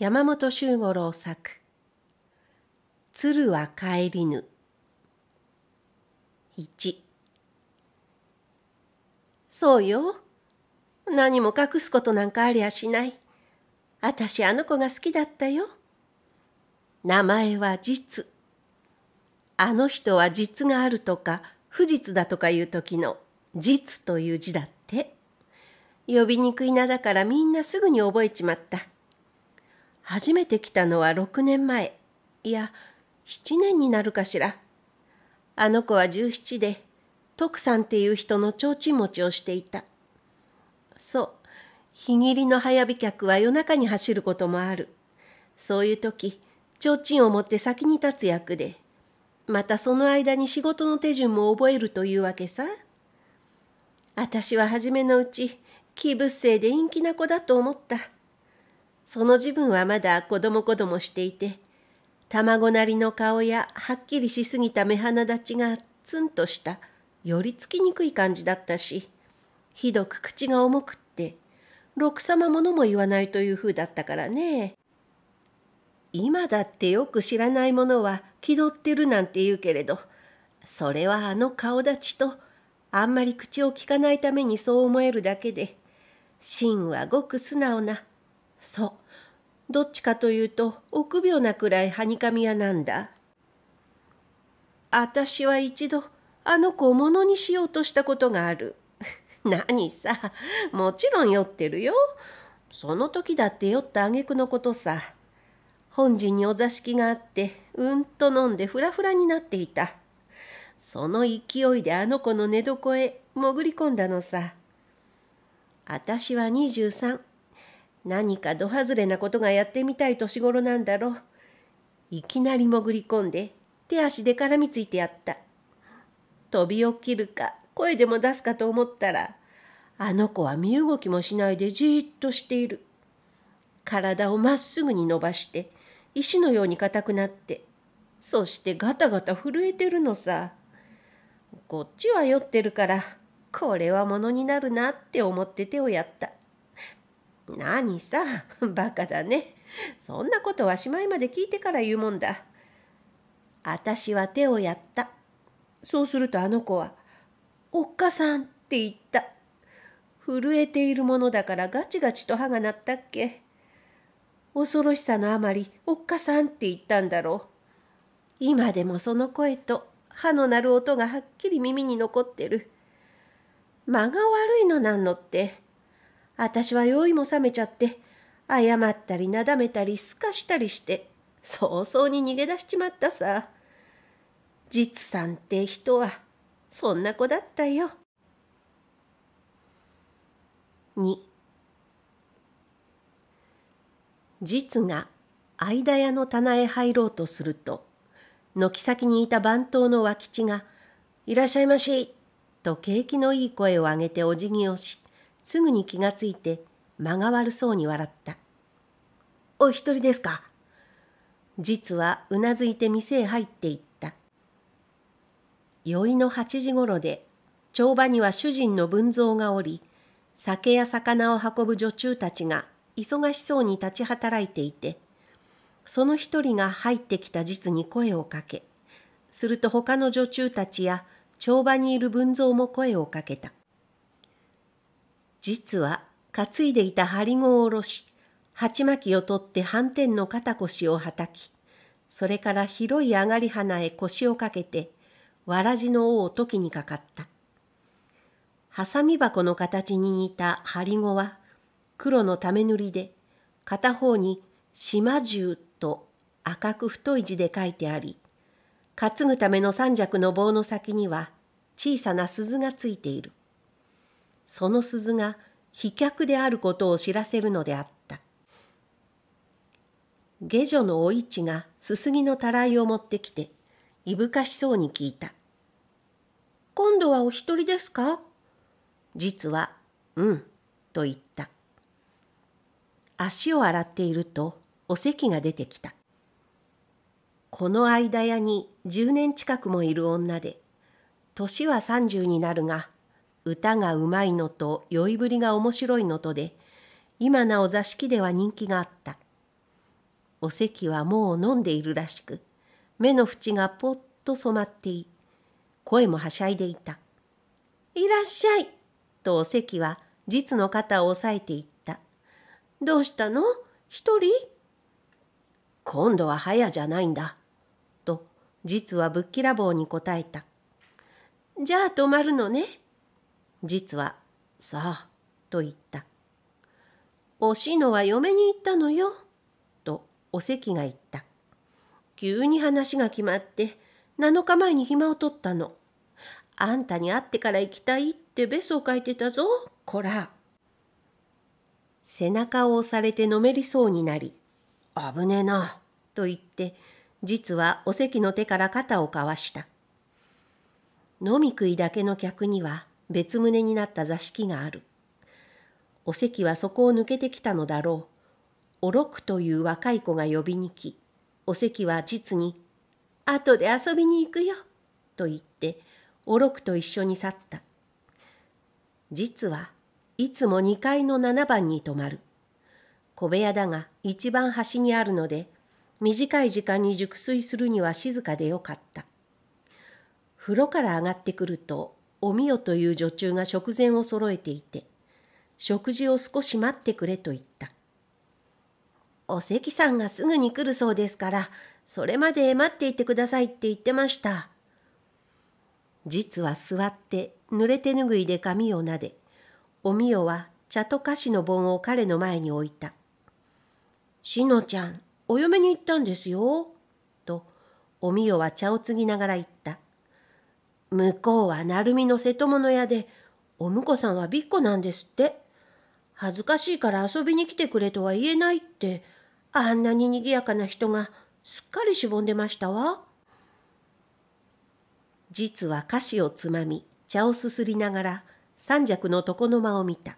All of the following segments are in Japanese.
山本周五郎作「鶴は帰りぬ」1そうよ何も隠すことなんかありゃしないあたしあの子が好きだったよ名前は実あの人は実があるとか不実だとかいう時の実という字だって呼びにくい名だからみんなすぐに覚えちまった。初めて来たのは6年前いや7年になるかしらあの子は17で徳さんっていう人の提灯持ちをしていたそう日切りの早火客は夜中に走ることもあるそういう時提灯を持って先に立つ役でまたその間に仕事の手順も覚えるというわけさ私は初めのうち気物性で陰気な子だと思った。その自分はまだ子供子供していて、卵なりの顔やはっきりしすぎた目鼻立ちがツンとした、寄りつきにくい感じだったし、ひどく口が重くって、ろくさまものも言わないというふうだったからね。今だってよく知らないものは気取ってるなんて言うけれど、それはあの顔立ちと、あんまり口をきかないためにそう思えるだけで、真はごく素直な、そう。どっちかというと、臆病なくらいはにかみ屋なんだ。あたしは一度、あの子をものにしようとしたことがある。何さ、もちろん酔ってるよ。その時だって酔った挙句のことさ。本陣にお座敷があって、うんと飲んでふらふらになっていた。その勢いであの子の寝床へ潜り込んだのさ。あたしは23、何かど外れなことがやってみたい年頃なんだろう。いきなり潜り込んで、手足で絡みついてやった。飛び起きるか、声でも出すかと思ったら、あの子は身動きもしないでじーっとしている。体をまっすぐに伸ばして、石のように硬くなって、そしてガタガタ震えてるのさ。こっちは酔ってるから、これはものになるなって思って手をやった。何さ、バカだね。そんなことはしまいまで聞いてから言うもんだ。あたしは手をやった。そうするとあの子は、おっかさんって言った。震えているものだからガチガチと歯が鳴ったっけ。恐ろしさのあまり、おっかさんって言ったんだろう。今でもその声と歯の鳴る音がはっきり耳に残ってる。間が悪いのなんのって。私は酔いも覚めちゃって、謝ったりなだめたりすかしたりして、早々に逃げ出しちまったさ。実さんって人は、そんな子だったよ。2実が間屋の棚へ入ろうとすると、軒先にいた番頭の脇地が、いらっしゃいまし、と景気のいい声を上げてお辞儀をし、すぐに気がついて間が悪そうに笑った。お一人ですか実はうなずいて店へ入っていった。宵の8時ごろで帳場には主人の文蔵がおり、酒や魚を運ぶ女中たちが忙しそうに立ち働いていて、その一人が入ってきた実に声をかけ、すると他の女中たちや帳場にいる文蔵も声をかけた。実は担いでいた針子を下ろし鉢巻きを取って斑点の肩腰をはたきそれから広い上がり花へ腰をかけてわらじの尾を時にかかったはさみ箱の形に似た針子は黒のため塗りで片方に「島重」と赤く太い字で書いてあり担ぐための三尺の棒の先には小さな鈴がついているその鈴が飛脚であることを知らせるのであった。下女のお市がすすぎのたらいを持ってきて、いぶかしそうに聞いた。今度はお一人ですか実は、うん、と言った。足を洗っていると、お席が出てきた。この間屋に10年近くもいる女で、年は30になるが、歌がうまいのと酔いぶりが面白いのとで今なお座敷では人気があったお席はもう飲んでいるらしく目の縁がぽっと染まってい声もはしゃいでいた「いらっしゃい」とお席は実の肩を押さえていった「どうしたの一人?」今度は早じゃないんだ」と実はぶっきらぼうに答えた「じゃあ泊まるのね」実は、さあ、と言った。おしのは嫁に行ったのよ、とお関が言った。急に話が決まって、7日前に暇を取ったの。あんたに会ってから行きたいってベスを書いてたぞ、こら。背中を押されてのめりそうになり、危ねえな、と言って、実はお関の手から肩をかわした。飲み食いだけの客には、別棟になった座敷がある。お席はそこを抜けてきたのだろう。おろくという若い子が呼びに来、お席は実に、後で遊びに行くよ、と言って、おろくと一緒に去った。実はいつも2階の7番に泊まる。小部屋だが一番端にあるので、短い時間に熟睡するには静かでよかった。風呂から上がってくるとおみよという女中が食前を揃えていて、食事を少し待ってくれと言った。お関さんがすぐに来るそうですから、それまで待っていてくださいって言ってました。実は座って濡れ手ぬぐいで髪をなで、おみよは茶と菓子の盆を彼の前に置いた。しのちゃん、お嫁に行ったんですよ。と、おみよは茶を継ぎながら言った。向こうは鳴海の瀬戸物屋で、お婿さんはびっこなんですって。恥ずかしいから遊びに来てくれとは言えないって、あんなに賑やかな人がすっかりしぼんでましたわ。実は菓子をつまみ、茶をすすりながら、三尺の床の間を見た。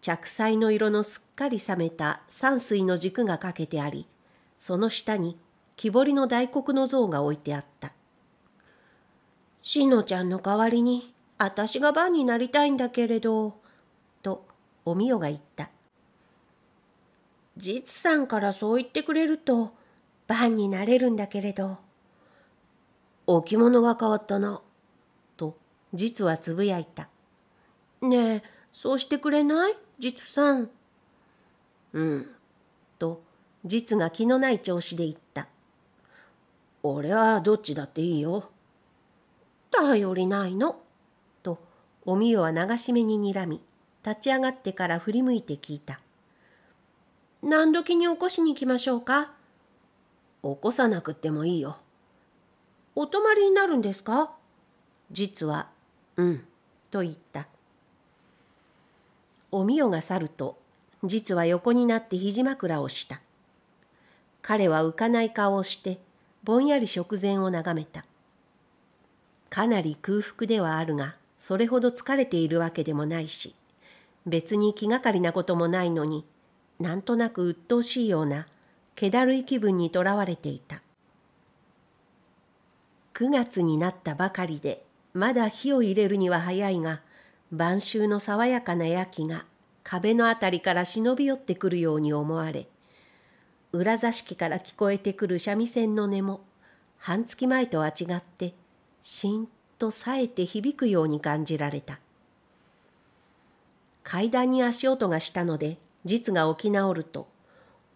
着彩の色のすっかり冷めた山水の軸がかけてあり、その下に木彫りの大黒の像が置いてあった。しのちゃんの代わりに私が番になりたいんだけれど」とおみよが言った実さんからそう言ってくれると番になれるんだけれど置物が変わったなと実はつぶやいたねえそうしてくれない実さんうんと実が気のない調子で言った俺はどっちだっていいよ頼りないの。と、おみよは流し目ににらみ、立ち上がってから振り向いて聞いた。何時に起こしに来ましょうか起こさなくってもいいよ。お泊まりになるんですか実は、うん、と言った。おみよが去ると、実は横になって肘枕をした。彼は浮かない顔をして、ぼんやり食前を眺めた。かなり空腹ではあるが、それほど疲れているわけでもないし、別に気がかりなこともないのに、なんとなく鬱陶しいような、気だるい気分にとらわれていた。9月になったばかりで、まだ火を入れるには早いが、晩秋の爽やかな夜気が壁のあたりから忍び寄ってくるように思われ、裏座敷から聞こえてくる三味線の音も、半月前とは違って、しんと冴えて響くように感じられた階段に足音がしたので実が起き直ると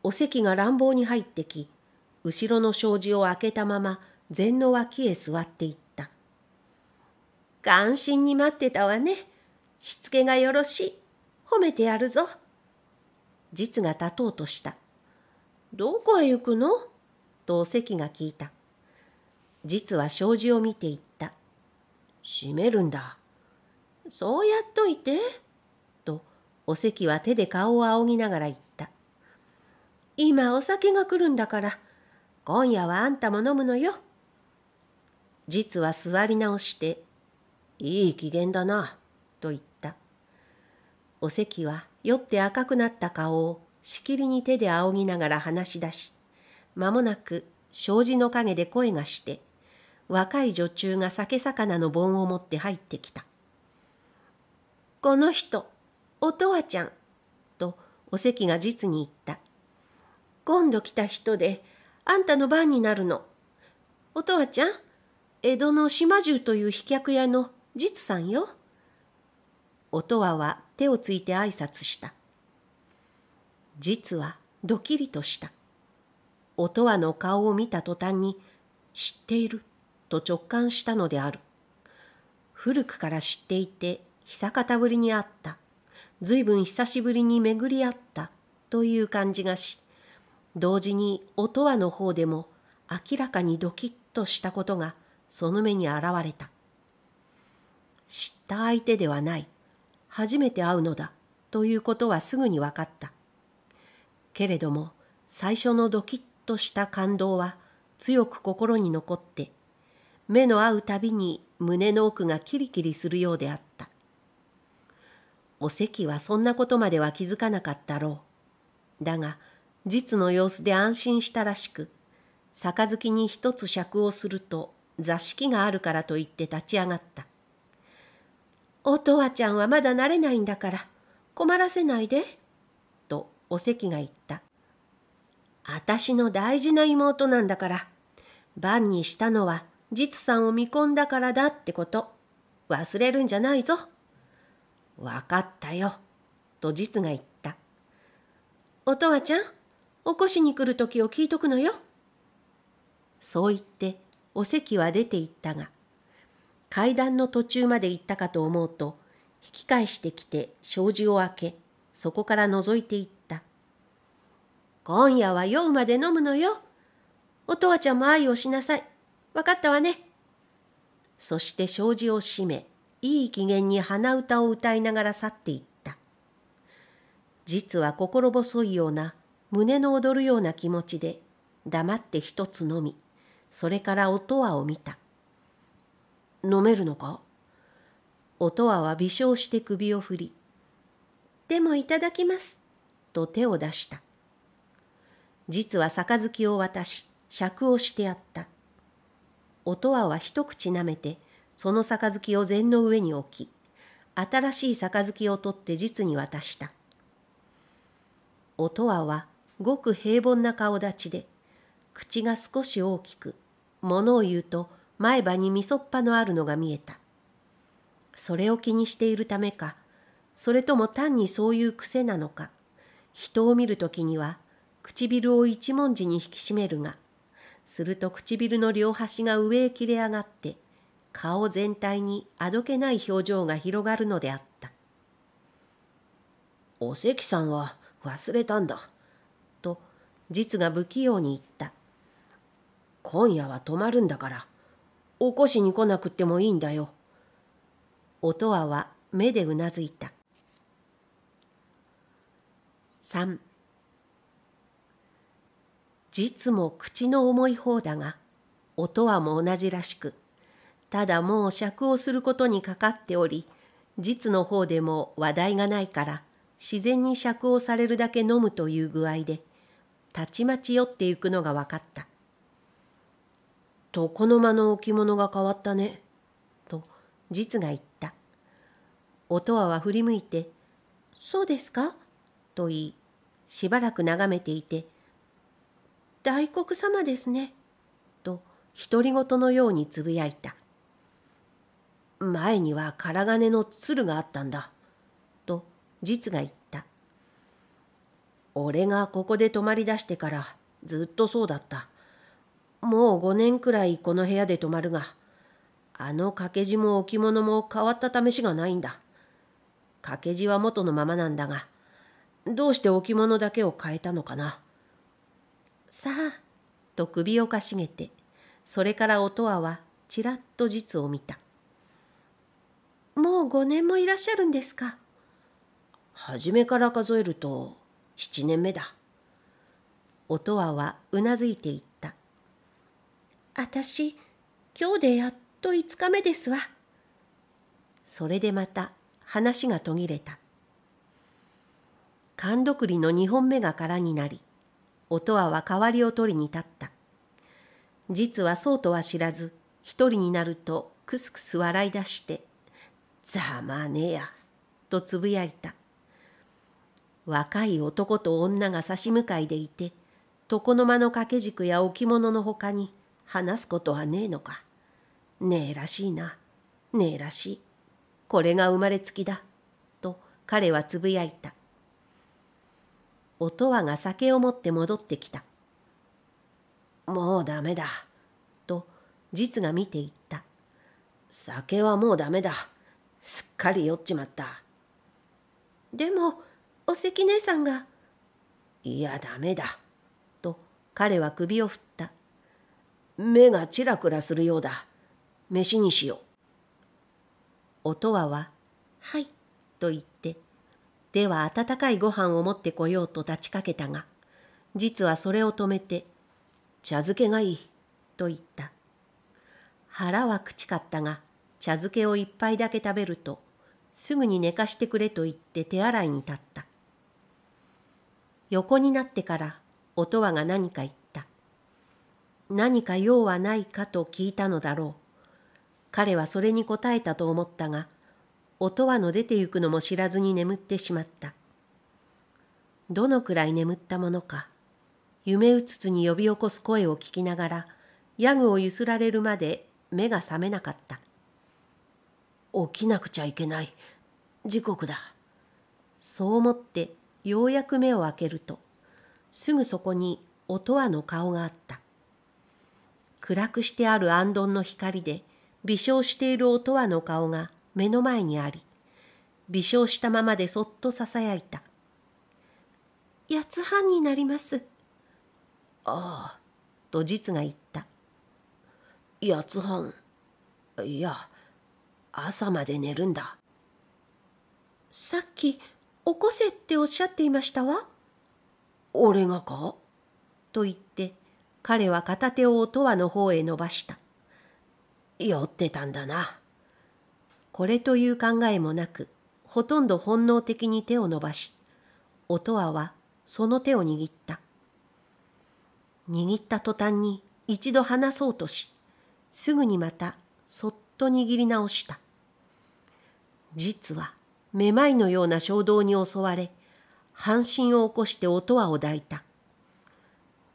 お席が乱暴に入ってき後ろの障子を開けたまま禅の脇へ座っていった「関心に待ってたわねしつけがよろしい褒めてやるぞ」実が立とうとした「どこへ行くの?」とお席が聞いた「実は障子を見ていった。閉めるんだ。そうやっといて。と、お席は手で顔を仰ぎながら言った。今お酒が来るんだから、今夜はあんたも飲むのよ。実は座り直して、いい機嫌だな、と言った。お席は酔って赤くなった顔をしきりに手で仰ぎながら話し出し、間もなく障子の陰で声がして、若い女中が酒魚の盆を持って入ってきた。この人、おとわちゃん、とお関が実に言った。今度来た人で、あんたの番になるの。おとわちゃん、江戸の島中という飛脚屋の実さんよ。おとわは手をついて挨拶した。実はドキリとした。おとわの顔を見た途端に、知っていると直感したのである。古くから知っていて、久方ぶりに会った。随分久しぶりに巡り合った。という感じがし、同時に音羽の方でも明らかにドキッとしたことがその目に現れた。知った相手ではない。初めて会うのだ。ということはすぐに分かった。けれども、最初のドキッとした感動は強く心に残って目の合うたびに胸の奥がキリキリするようであった。お関はそんなことまでは気づかなかったろう。だが、実の様子で安心したらしく、杯に一つ酌をすると座敷があるからと言って立ち上がった。おとわちゃんはまだ慣れないんだから困らせないで。とお関が言った。あたしの大事な妹なんだから、晩にしたのは実さんを見込んだからだってこと、忘れるんじゃないぞ。わかったよ、と実が言った。おとわちゃん、起こしに来る時を聞いとくのよ。そう言って、お席は出て行ったが、階段の途中まで行ったかと思うと、引き返してきて障子を開け、そこから覗いていった。今夜は酔うまで飲むのよ。おとわちゃんも愛をしなさい。分かったわね。そして障子を閉め、いい機嫌に鼻歌を歌いながら去っていった。実は心細いような、胸の躍るような気持ちで、黙って一つ飲み、それから音羽を見た。飲めるのか音羽は微笑して首を振り、でもいただきます、と手を出した。実は杯を渡し、酌をしてあった。音羽は一口なめて、その杯を膳の上に置き、新しい杯を取って実に渡した。音羽はごく平凡な顔立ちで、口が少し大きく、物を言うと前歯にみそっぱのあるのが見えた。それを気にしているためか、それとも単にそういう癖なのか、人を見るときには唇を一文字に引き締めるが、すると唇の両端が上へ切れ上がって顔全体にあどけない表情が広がるのであった「お関さんは忘れたんだ」と実が不器用に言った「今夜は泊まるんだから起こしに来なくってもいいんだよ」音羽は目でうなずいた3実も口の重い方だが、音はも同じらしく、ただもう尺をすることにかかっており、実の方でも話題がないから、自然に尺をされるだけ飲むという具合で、たちまち酔ってゆくのが分かった。床の間の置物が変わったね、と実が言った。音羽は振り向いて、そうですかと言い、しばらく眺めていて、大黒様ですね。と独り言のようにつぶやいた。前には空金の鶴があったんだ。と実が言った。俺がここで泊まり出してからずっとそうだった。もう5年くらいこの部屋で泊まるが、あの掛け地も置物も変わった試しがないんだ。掛け地は元のままなんだが、どうして置物だけを変えたのかな。さあ、と首をかしげて、それから音羽はちらっと実を見た。もう五年もいらっしゃるんですか。はじめから数えると七年目だ。音羽はうなずいていった。あたし、今日でやっと五日目ですわ。それでまた話が途切れた。勘どくりの二本目が空になり、音は代わりを取りに立った。実はそうとは知らず、一人になるとくすくす笑い出して、ざまねや、とつぶやいた。若い男と女が差し向かいでいて、床の間の掛け軸や置物のほかに話すことはねえのか。ねえらしいな。ねえらしい。これが生まれつきだ。と彼はつぶやいた。おとわが酒を持って戻ってきた。もうダメだ。と、実が見ていった。酒はもうダメだ。すっかり酔っちまった。でも、お関姉さんが。いや、ダメだ。と、彼は首を振った。目がちらくらするようだ。飯にしよう。音羽は、はい、と言った。では温かいご飯を持ってこようと立ちかけたが、実はそれを止めて、茶漬けがいい、と言った。腹はくちかったが、茶漬けを一杯だけ食べると、すぐに寝かしてくれと言って手洗いに立った。横になってから、音羽が何か言った。何か用はないかと聞いたのだろう。彼はそれに答えたと思ったが、音はの出て行くのも知らずに眠ってしまった。どのくらい眠ったものか、夢うつつに呼び起こす声を聞きながら、ヤグをゆすられるまで目が覚めなかった。起きなくちゃいけない。時刻だ。そう思ってようやく目を開けると、すぐそこに音羽の顔があった。暗くしてあるあんどんの光で、微笑している音羽の顔が目の前にあり、微笑したままでそっとささやいた。八つ半になります。ああ、と実が言った。八つ半。いや、朝まで寝るんだ。さっき、起こせっておっしゃっていましたわ。俺がかと言って、彼は片手を永遠の方へ伸ばした。酔ってたんだな。これという考えもなく、ほとんど本能的に手を伸ばし、音羽はその手を握った。握った途端に一度離そうとし、すぐにまたそっと握り直した。実は、めまいのような衝動に襲われ、半身を起こして音羽を抱いた。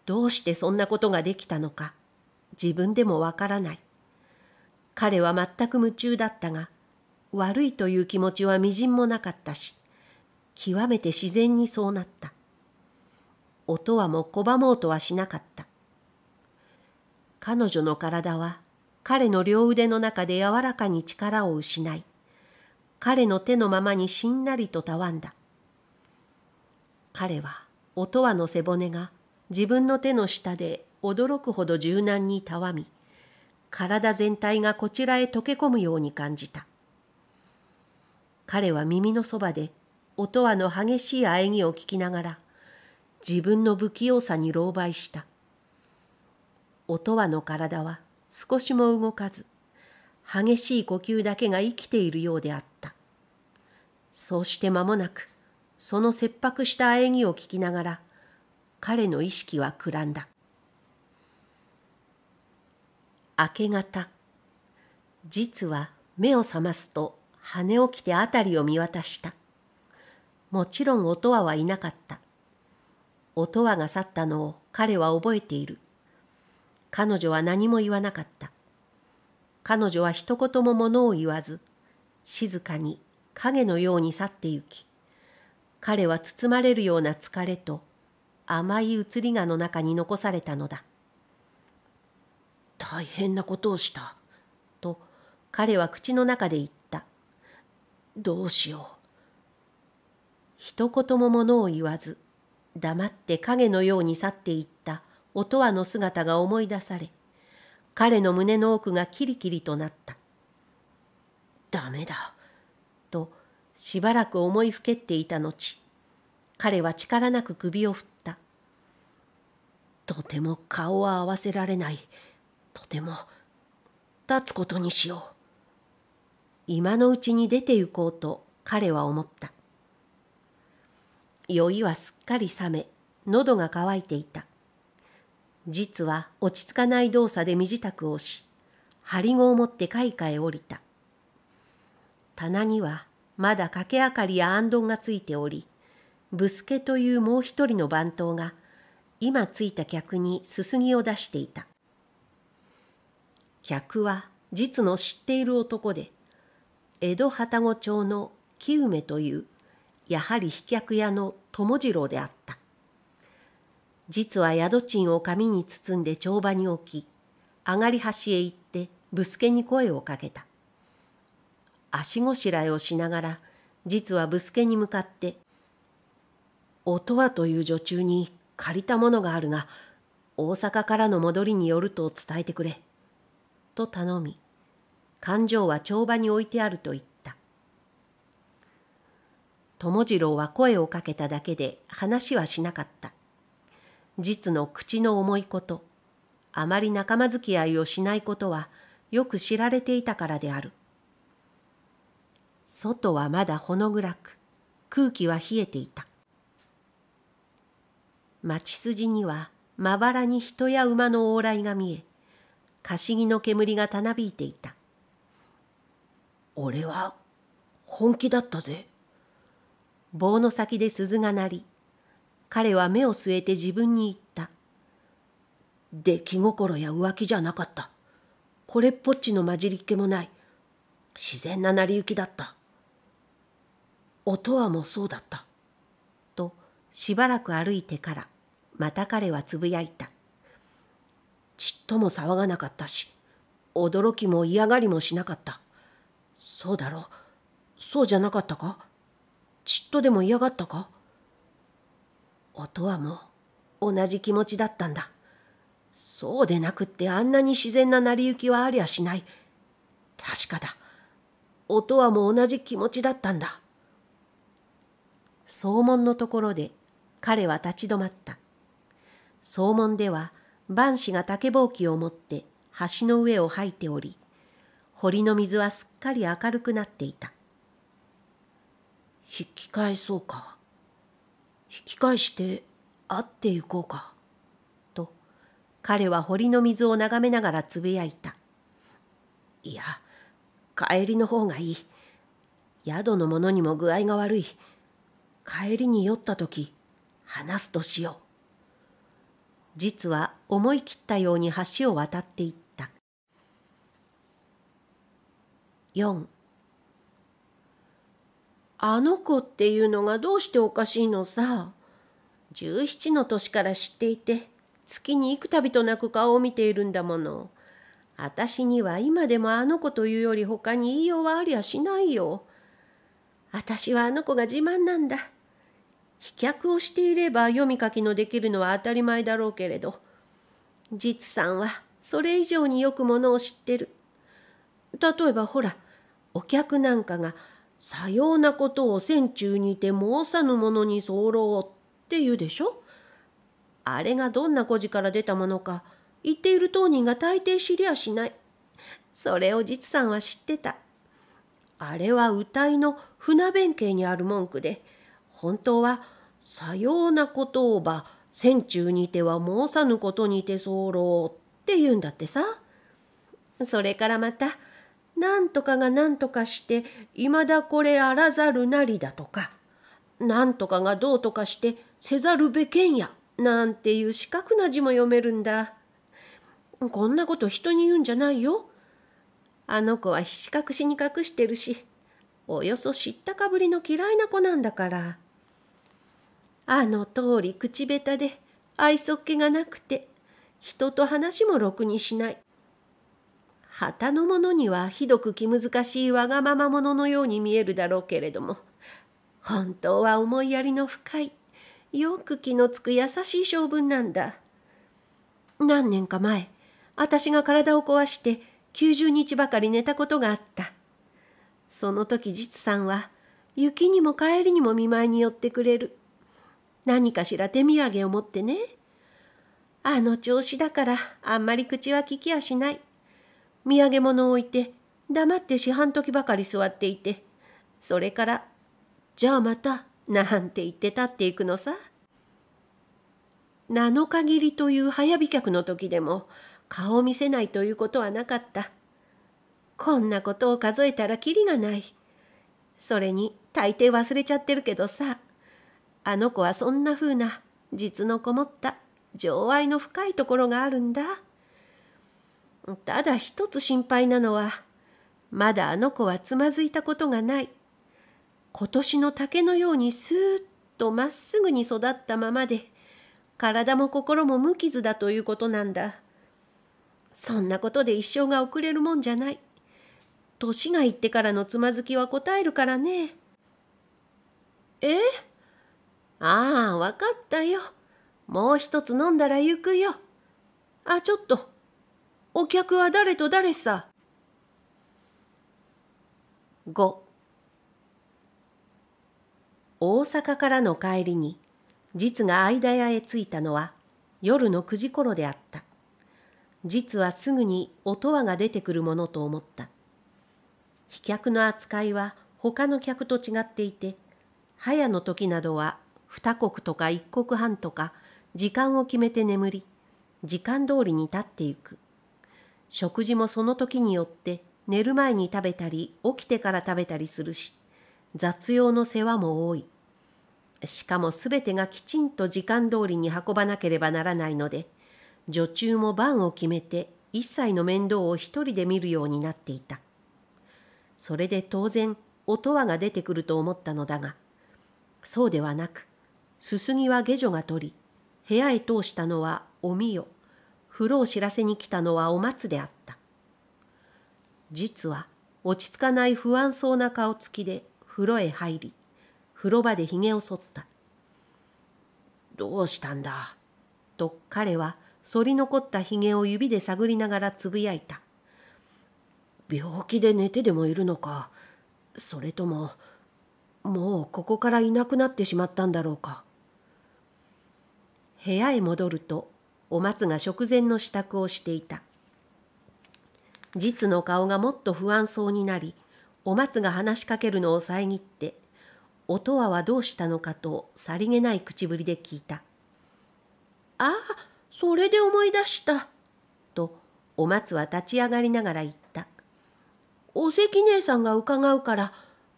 どうしてそんなことができたのか、自分でもわからない。彼は全く夢中だったが、悪いという気持ちはみじんもなかったし、極めて自然にそうなった。音はも拒もうとはしなかった。彼女の体は彼の両腕の中で柔らかに力を失い、彼の手のままにしんなりとたわんだ。彼は音羽の背骨が自分の手の下で驚くほど柔軟にたわみ、体全体がこちらへ溶け込むように感じた。彼は耳のそばで音羽の激しい喘ぎを聞きながら自分の不器用さに狼狽した音羽の体は少しも動かず激しい呼吸だけが生きているようであったそうして間もなくその切迫した喘ぎを聞きながら彼の意識はくらんだ明け方実は目を覚ますと跳ね起きて辺りを見渡した。もちろん音羽はいなかった。音羽が去ったのを彼は覚えている。彼女は何も言わなかった。彼女は一言も物を言わず、静かに影のように去ってゆき、彼は包まれるような疲れと甘い移りがの中に残されたのだ。大変なことをした、と彼は口の中で言った。どうしよう。一言も物を言わず、黙って影のように去っていった音羽の姿が思い出され、彼の胸の奥がキリキリとなった。ダメだ。と、しばらく思いふけっていた後、彼は力なく首を振った。とても顔は合わせられない。とても、立つことにしよう。今のうちに出て行こうと彼は思った。酔いはすっかり冷め、喉が渇いていた。実は落ち着かない動作で身支度をし、張り子を持って海下へ降りた。棚にはまだ掛け明かりやあんどんがついており、ブスケというもう一人の番頭が、今ついた客にすすぎを出していた。客は実の知っている男で、江戸旅籠町の木梅というやはり飛脚屋の友次郎であった実は宿賃を紙に包んで帳場に置き上がり橋へ行ってぶすけに声をかけた足ごしらえをしながら実はぶすけに向かって「音羽という女中に借りたものがあるが大阪からの戻りによると伝えてくれ」と頼み勘定は帳場に置いてあると言った。友次郎は声をかけただけで話はしなかった。実の口の重いこと、あまり仲間付き合いをしないことはよく知られていたからである。外はまだほの暗く、空気は冷えていた。町筋にはまばらに人や馬の往来が見え、かしぎの煙がたなびいていた。俺は本気だったぜ。棒の先で鈴が鳴り、彼は目を据えて自分に言った。出来心や浮気じゃなかった。これっぽっちの混じりっ気もない。自然な成り行きだった。音はもそうだった。と、しばらく歩いてから、また彼はつぶやいた。ちっとも騒がなかったし、驚きも嫌がりもしなかった。そうだろうそうじゃなかったかちっとでも嫌がったか音はもう同じ気持ちだったんだそうでなくってあんなに自然な成り行きはありゃしない確かだ音はもう同じ気持ちだったんだ総門のところで彼は立ち止まった総門では万氏が竹ぼうきを持って橋の上を吐いており堀の水はすっかり明るくなっていた。引き返そうか。引き返して会ってゆこうか。と、彼は堀の水を眺めながらつぶやいた。いや、帰りの方がいい。宿の者にも具合が悪い。帰りに酔った時、話すとしよう。実は思い切ったように橋を渡っていた。4あの子っていうのがどうしておかしいのさ17の年から知っていて月に幾度となく顔を見ているんだもの私には今でもあの子というより他に言いようはありゃしないよ私はあの子が自慢なんだ飛脚をしていれば読み書きのできるのは当たり前だろうけれど実さんはそれ以上によくものを知ってる例えばほらお客なんかが「さようなことを船中にて申さぬ者に候」って言うでしょあれがどんな故事から出たものか言っている当人が大抵知りゃしない。それを実さんは知ってた。あれは歌いの船弁慶にある文句で本当は「さようなことをば船中にては申さぬことにて候」って言うんだってさ。それからまた「なんとかが何とかしていまだこれあらざるなりだとかなんとかがどうとかしてせざるべけんやなんていう四角な字も読めるんだ。こんなこと人に言うんじゃないよ。あの子はひしかくしに隠してるしおよそ知ったかぶりの嫌いな子なんだから。あの通り口下手で愛想っ気がなくて人と話もろくにしない旗の者にはひどく気難しいわがまま者のように見えるだろうけれども本当は思いやりの深いよく気のつく優しい性分なんだ何年か前私が体を壊して90日ばかり寝たことがあったその時実さんは雪にも帰りにも見舞いに寄ってくれる何かしら手土産を持ってねあの調子だからあんまり口は利きやしない土産物を置いて黙って四半時ばかり座っていてそれから「じゃあまた」なんて言って立っていくのさ。7の限りという早飛脚の時でも顔を見せないということはなかった。こんなことを数えたらきりがない。それに大抵忘れちゃってるけどさあの子はそんな風な実のこもった情愛の深いところがあるんだ。ただ一つ心配なのは、まだあの子はつまずいたことがない。今年の竹のようにスーッとまっすぐに育ったままで、体も心も無傷だということなんだ。そんなことで一生が遅れるもんじゃない。年がいってからのつまずきは答えるからね。えああ、わかったよ。もう一つ飲んだら行くよ。あ、ちょっと。お客は誰と誰さ。5大阪からの帰りに実が間屋へ着いたのは夜の9時頃であった実はすぐに音羽が出てくるものと思った飛脚の扱いは他の客と違っていて早の時などは2国とか一国半とか時間を決めて眠り時間通りに立っていく食事もその時によって寝る前に食べたり起きてから食べたりするし雑用の世話も多いしかも全てがきちんと時間通りに運ばなければならないので女中も番を決めて一切の面倒を一人で見るようになっていたそれで当然音羽が出てくると思ったのだがそうではなくすすぎは下女が取り部屋へ通したのはおみよ風呂を知らせに来たのはお松であった。実は落ち着かない不安そうな顔つきで風呂へ入り、風呂場で髭を剃った。どうしたんだと彼は剃り残った髭を指で探りながらつぶやいた。病気で寝てでもいるのか、それとも、もうここからいなくなってしまったんだろうか。部屋へ戻るとお松が食前の支度をしていた。実の顔がもっと不安そうになり、お松が話しかけるのを遮って、音羽はどうしたのかとさりげない口ぶりで聞いた。ああ、それで思い出した。と、お松は立ち上がりながら言った。お関姉さんが伺うから、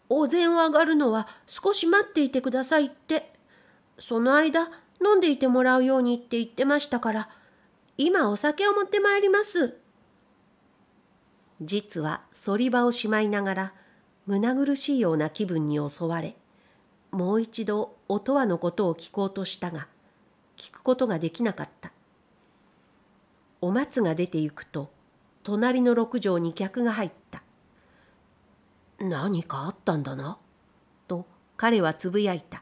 お膳を上がるのは少し待っていてくださいって。その間、飲んでいてもらうようにって言ってましたから、今お酒を持ってまいります。実は反り場をしまいながら、胸苦しいような気分に襲われ、もう一度おとわのことを聞こうとしたが、聞くことができなかった。お松が出て行くと、隣の六畳に客が入った。何かあったんだな、と彼はつぶやいた。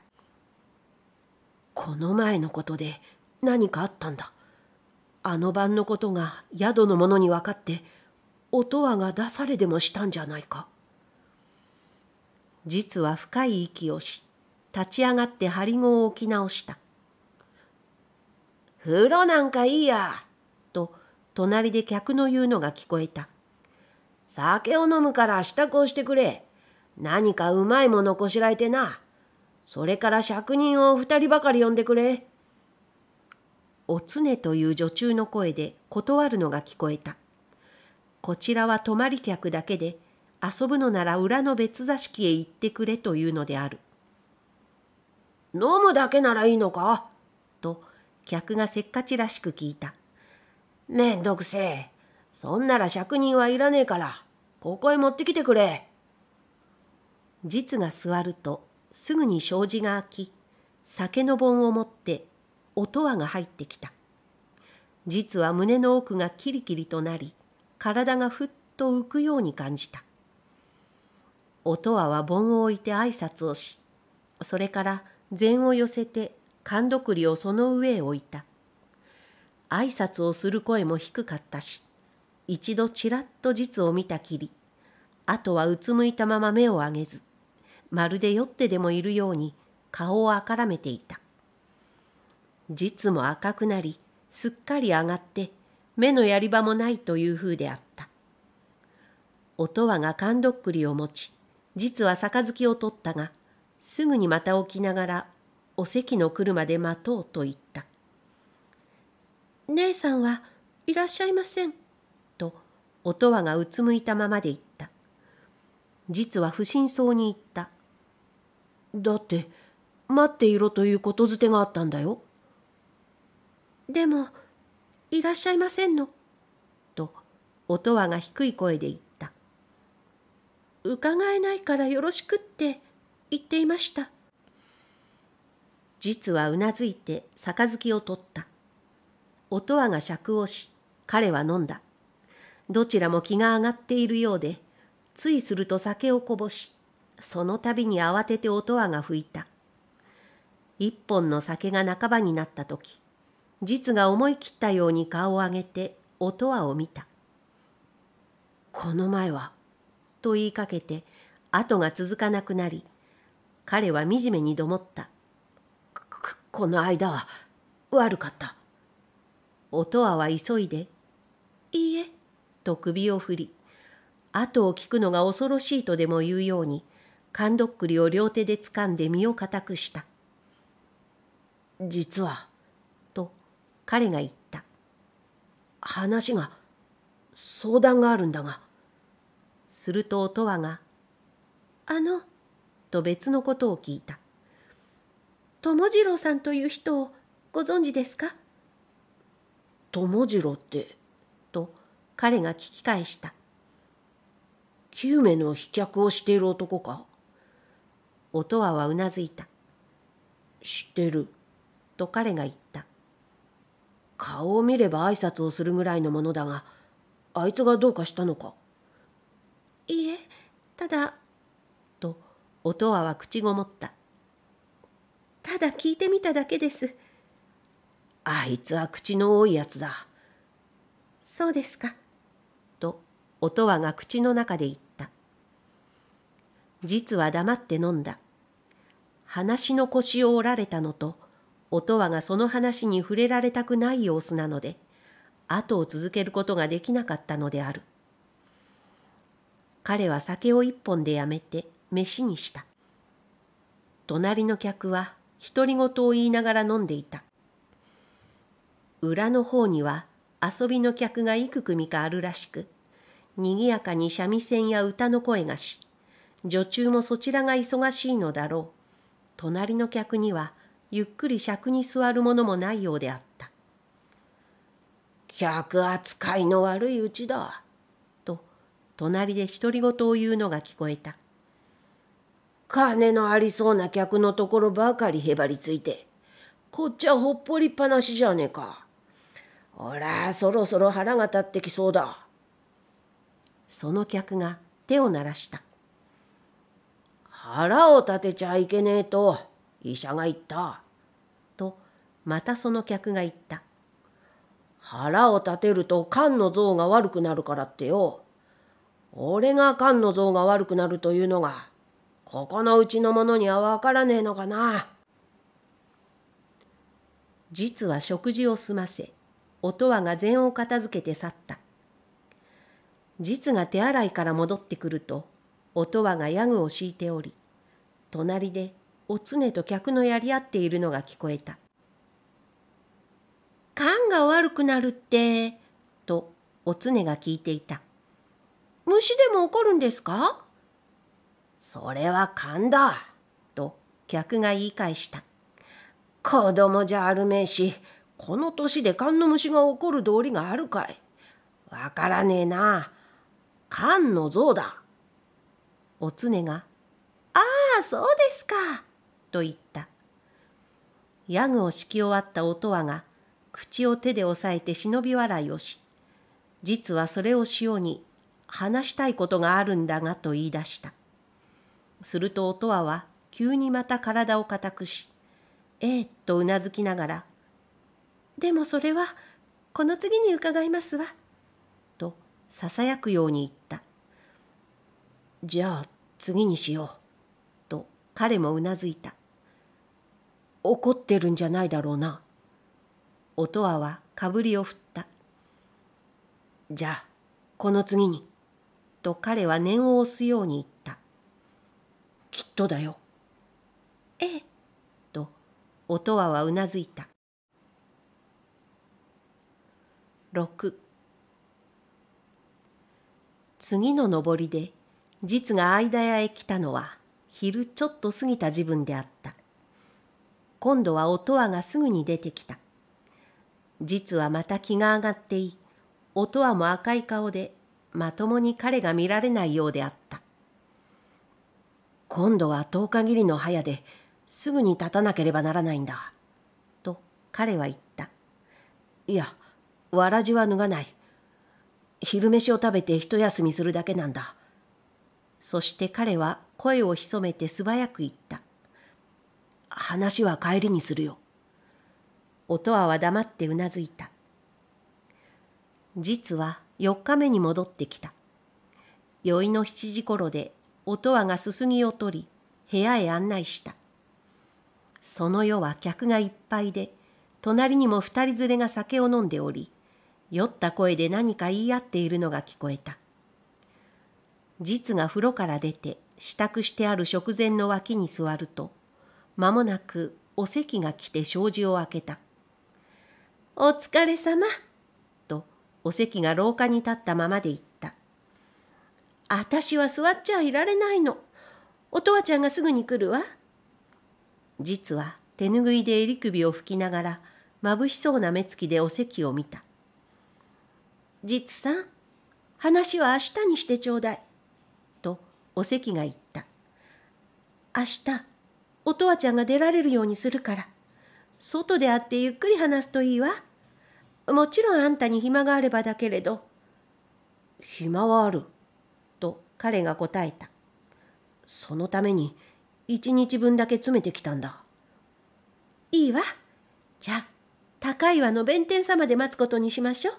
この前のことで何かあったんだ。あの晩のことが宿の者に分かって、音羽が出されでもしたんじゃないか。実は深い息をし、立ち上がって張り子を置き直した。風呂なんかいいや、と隣で客の言うのが聞こえた。酒を飲むから支度をしてくれ。何かうまいものこしらえてな。それから借人を二人ばかり呼んでくれ。おつねという女中の声で断るのが聞こえた。こちらは泊まり客だけで、遊ぶのなら裏の別座敷へ行ってくれというのである。飲むだけならいいのかと客がせっかちらしく聞いた。めんどくせえ。そんなら借人はいらねえから、ここへ持ってきてくれ。実が座るとすぐに障子が開き、酒の盆を持って音羽が入ってきた。実は胸の奥がキリキリとなり、体がふっと浮くように感じた。音羽は盆を置いて挨拶をし、それから禅を寄せて勘どくりをその上へ置いた。挨拶をする声も低かったし、一度ちらっと実を見たきり、あとはうつむいたまま目を上げず、まるで酔ってでもいるように顔をあからめていた実も赤くなりすっかり上がって目のやり場もないというふうであった音羽が勘どっくりを持ち実は杯を取ったがすぐにまた起きながらお席の来るまで待とうと言った姉さんはいらっしゃいませんと音羽がうつむいたままで言った実は不審そうに言っただって待っていろということづてがあったんだよ。でもいらっしゃいませんの」と音羽が低い声で言った「伺えないからよろしく」って言っていました実はうなずいて杯を取った音羽が酌をし彼は飲んだどちらも気が上がっているようでついすると酒をこぼしそのびに慌てて音羽が吹いた。一本の酒が半ばになった時、実が思い切ったように顔を上げて音羽を見た。この前は、と言いかけて、後が続かなくなり、彼は惨めにどもった。この間は、悪かった。音羽は急いで、いいえ、と首を振り、後を聞くのが恐ろしいとでも言うように、缶どっくりを両手で掴んで身を固くした。実は、と彼が言った。話が、相談があるんだが。すると音羽が、あの、と別のことを聞いた。友次郎さんという人をご存知ですか友次郎って、と彼が聞き返した。9名の飛脚をしている男かおとわはうなずいた。知ってる。と彼が言った。顔を見れば挨拶をするぐらいのものだが、あいつがどうかしたのか。いいえ、ただ、と、おとわは口ごもった。ただ聞いてみただけです。あいつは口の多いやつだ。そうですか。と、音羽が口の中で言った。実は黙って飲んだ。話の腰を折られたのと、音羽がその話に触れられたくない様子なので、後を続けることができなかったのである。彼は酒を一本でやめて、飯にした。隣の客は、独り言を言いながら飲んでいた。裏の方には、遊びの客が幾組かあるらしく、賑やかに三味線や歌の声がし、女中もそちらが忙しいのだろう。隣の客にはゆっくり尺に座るものもないようであった。客扱いの悪いうちだ。と、隣で独り言を言うのが聞こえた。金のありそうな客のところばかりへばりついて、こっちはほっぽりっぱなしじゃねえか。おら、そろそろ腹が立ってきそうだ。その客が手を鳴らした。腹を立てちゃいけねえと医者が言った。とまたその客が言った。腹を立てると缶の像が悪くなるからってよ。俺が菅の像が悪くなるというのが、ここのうちの者にはわからねえのかな。実は食事を済ませ、音羽が禅を片付けて去った。実が手洗いから戻ってくると、音羽がヤグを敷いており、隣でおつねと客のやり合っているのが聞こえた。勘が悪くなるって、とおつねが聞いていた。虫でも怒るんですかそれは勘だ、と客が言い返した。子供じゃあるめえし、この年で勘の虫が怒る道理があるかい。わからねえな。勘の像だ。おつねがああ、そうですか。と言った。ヤグを敷き終わった音羽が、口を手で押さえて忍び笑いをし、実はそれをしように、話したいことがあるんだがと言い出した。すると音羽は、急にまた体を固くし、ええとうなずきながら、でもそれは、この次に伺いますわ。と、ささやくように言った。じゃあ、次にしよう。彼もうなずいた怒ってるんじゃないだろうな音羽はかぶりを振ったじゃあこの次にと彼は念を押すように言ったきっとだよええと音羽はうなずいた六。次の上りで実が間屋へ来たのは昼ちょっと過ぎた自分であった。今度は音羽がすぐに出てきた。実はまた気が上がってい、音羽も赤い顔でまともに彼が見られないようであった。今度は10日切りの早ですぐに立たなければならないんだ。と彼は言った。いや、わらじは脱がない。昼飯を食べて一休みするだけなんだ。そして彼は声を潜めて素早く言った。話は帰りにするよ。音羽は黙ってうなずいた。実は4日目に戻ってきた。宵の7時頃で音羽がすすぎを取り、部屋へ案内した。その夜は客がいっぱいで、隣にも二人連れが酒を飲んでおり、酔った声で何か言い合っているのが聞こえた。実が風呂から出て支度してある食前の脇に座ると、間もなくお席が来て障子を開けた。お疲れ様。と、お席が廊下に立ったままで言った。あたしは座っちゃいられないの。おとわちゃんがすぐに来るわ。実は手ぬぐいで襟首を拭きながら、まぶしそうな目つきでお席を見た。実さん、話は明日にしてちょうだい。お席が言った。明日、おとわちゃんが出られるようにするから、外で会ってゆっくり話すといいわ。もちろんあんたに暇があればだけれど。暇はある、と彼が答えた。そのために、一日分だけ詰めてきたんだ。いいわ。じゃあ、高岩の弁天様で待つことにしましょう。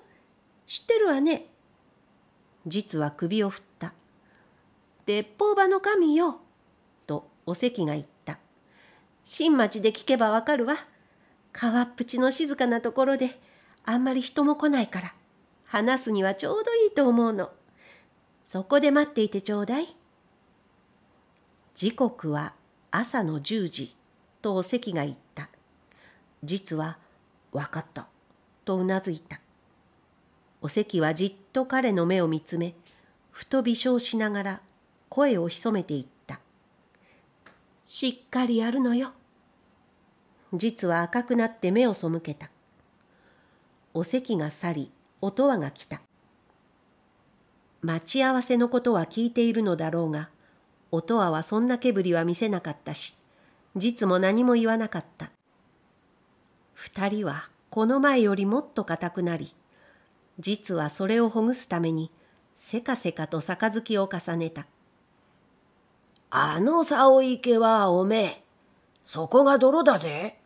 知ってるわね。実は首を振った。鉄砲場の神よ」とお関が言った新町で聞けばわかるわ川っぷちの静かなところであんまり人も来ないから話すにはちょうどいいと思うのそこで待っていてちょうだい時刻は朝の10時とお関が言った実は分かったとうなずいたお関はじっと彼の目を見つめふと微笑しながら声を潜めていった。しっかりやるのよ。実は赤くなって目を背けた。お席が去り、音羽が来た。待ち合わせのことは聞いているのだろうが、音羽はそんなけぶりは見せなかったし、実も何も言わなかった。二人はこの前よりもっと硬くなり、実はそれをほぐすために、せかせかと杯を重ねた。あの竿池はおめえ、そこが泥だぜ。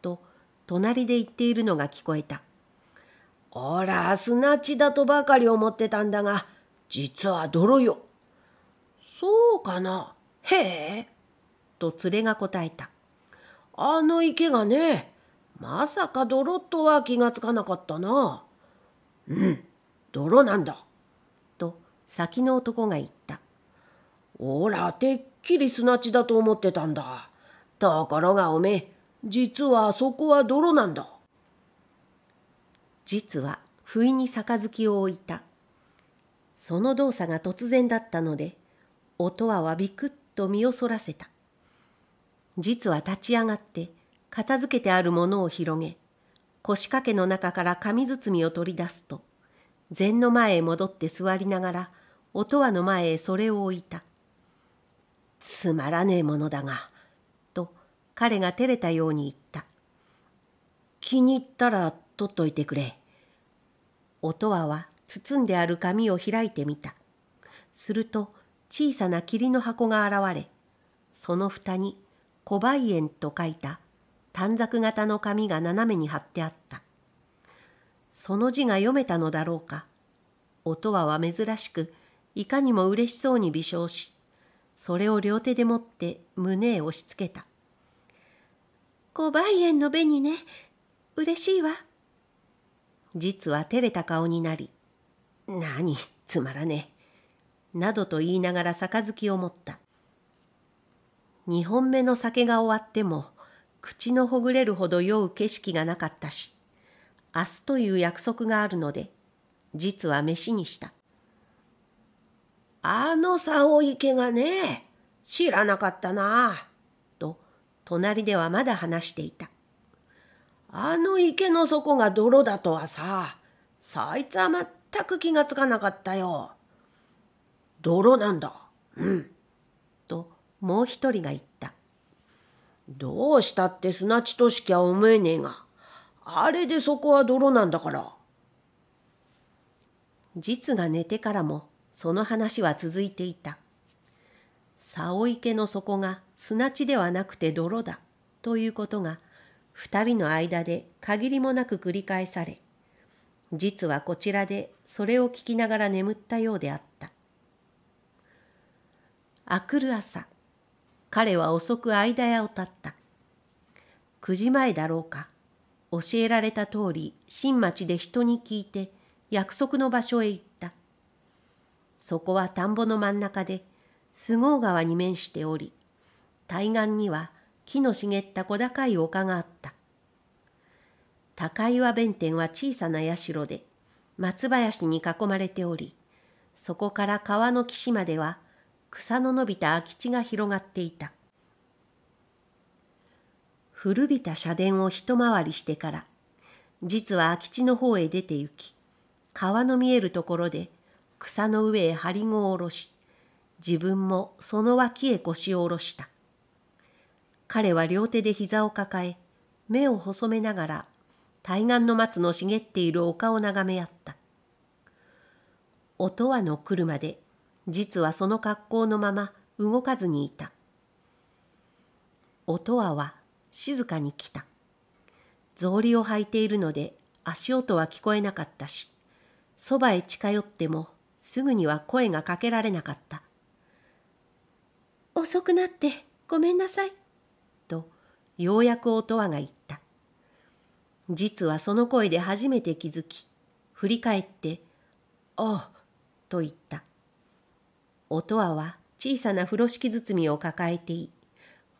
と、隣で言っているのが聞こえた。おら、砂地だとばかり思ってたんだが、実は泥よ。そうかな。へえ。と連れが答えた。あの池がね、まさか泥とは気がつかなかったな。うん、泥なんだ。と先の男が言った。おらてっきり砂地だと思ってたんだところがおめえ実はそこは泥なんだ実は不意に杯を置いたその動作が突然だったので音ははびくっと身をそらせた実は立ち上がって片付けてあるものを広げ腰掛けの中から紙包みを取り出すと禅の前へ戻って座りながら音羽の前へそれを置いたつまらねえものだが、と彼が照れたように言った。気に入ったら取っといてくれ。音羽は包んである紙を開いてみた。すると小さな霧の箱が現れ、その蓋に古梅園と書いた短冊型の紙が斜めに貼ってあった。その字が読めたのだろうか。音羽は珍しく、いかにも嬉しそうに微笑し、それを両手で持って胸へ押し付けた。五倍円の紅ね、嬉しいわ。実は照れた顔になり、何、つまらねえ。などと言いながら杯を持った。2本目の酒が終わっても、口のほぐれるほど酔う景色がなかったし、明日という約束があるので、実は飯にした。あの竿池がね、知らなかったな。と、隣ではまだ話していた。あの池の底が泥だとはさ、そいつは全く気がつかなかったよ。泥なんだ。うん。と、もう一人が言った。どうしたって砂地としきゃ思えねえが、あれでそこは泥なんだから。実が寝てからもその話は続いていた。竿池の底が砂地ではなくて泥だということが二人の間で限りもなく繰り返され、実はこちらでそれを聞きながら眠ったようであった。あくる朝、彼は遅く間屋を立った。9時前だろうか。教えられた通り、新町で人に聞いて約束の場所へ行っそこは田んぼの真ん中で、菅生川に面しており、対岸には木の茂った小高い丘があった。高岩弁天は小さな社で、松林に囲まれており、そこから川の岸までは草の伸びた空き地が広がっていた。古びた社殿を一回りしてから、実は空き地の方へ出て行き、川の見えるところで草の上へ張り子を下ろし、自分もその脇へ腰を下ろした。彼は両手で膝を抱え、目を細めながら、対岸の松の茂っている丘を眺め合った。音羽の来るまで、実はその格好のまま動かずにいた。音羽は静かに来た。草履を履いているので足音は聞こえなかったし、そばへ近寄ってもすぐには声がかけられなかった。遅くなってごめんなさい。と、ようやく音羽が言った。実はその声で初めて気づき、振り返って、ああ、と言った。音羽は小さな風呂敷包みを抱えてい、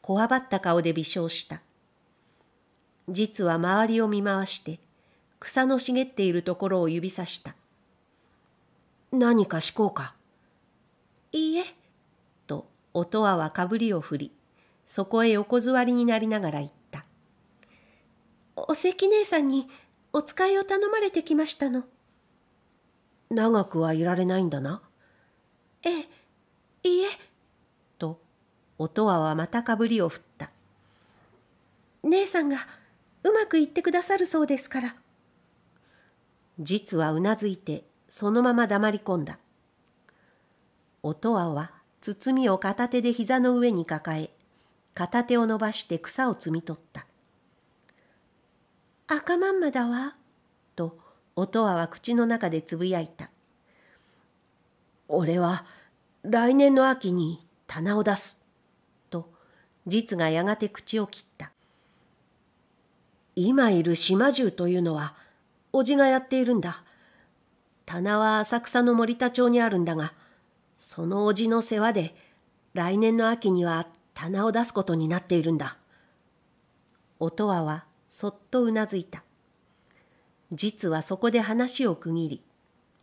こわばった顔で微笑した。実は周りを見回して、草の茂っているところを指さした。何か思考か。いいえ、と音羽はかぶりを振り、そこへ横座りになりながら言った。お関姉さんにお使いを頼まれてきましたの。長くはいられないんだな。ええ、いいえ、と音羽はまたかぶりを振った。姉さんがうまくいってくださるそうですから。実はうなずいてそのまま黙り込んだ。音羽は包みを片手で膝の上に抱え、片手を伸ばして草を摘み取った。赤まんまだわ、と音羽は口の中でつぶやいた。俺は来年の秋に棚を出す、と実がやがて口を切った。今いる島中というのは、おじがやっているんだ。棚は浅草の森田町にあるんだが、そのおじの世話で来年の秋には棚を出すことになっているんだ。音羽はそっとうなずいた。実はそこで話を区切り、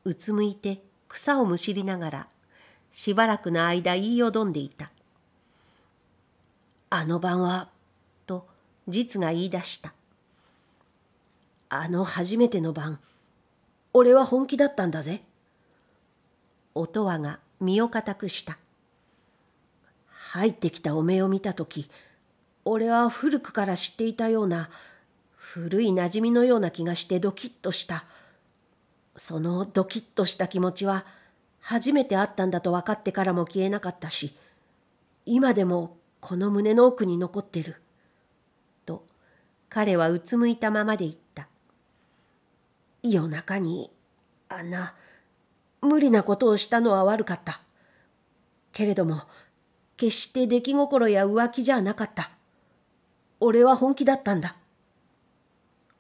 うつむいて草をむしりながら、しばらくの間言いよどんでいた。あの晩は、と実が言い出した。あの初めての晩、俺は本気だったんだぜ。音羽が身を固くした。入ってきたおめえを見た時、俺は古くから知っていたような、古い馴染みのような気がしてドキッとした。そのドキッとした気持ちは、初めて会ったんだと分かってからも消えなかったし、今でもこの胸の奥に残ってる。と、彼はうつむいたままで言った。夜中にあんな無理なことをしたのは悪かった。けれども決して出来心や浮気じゃなかった。俺は本気だったんだ。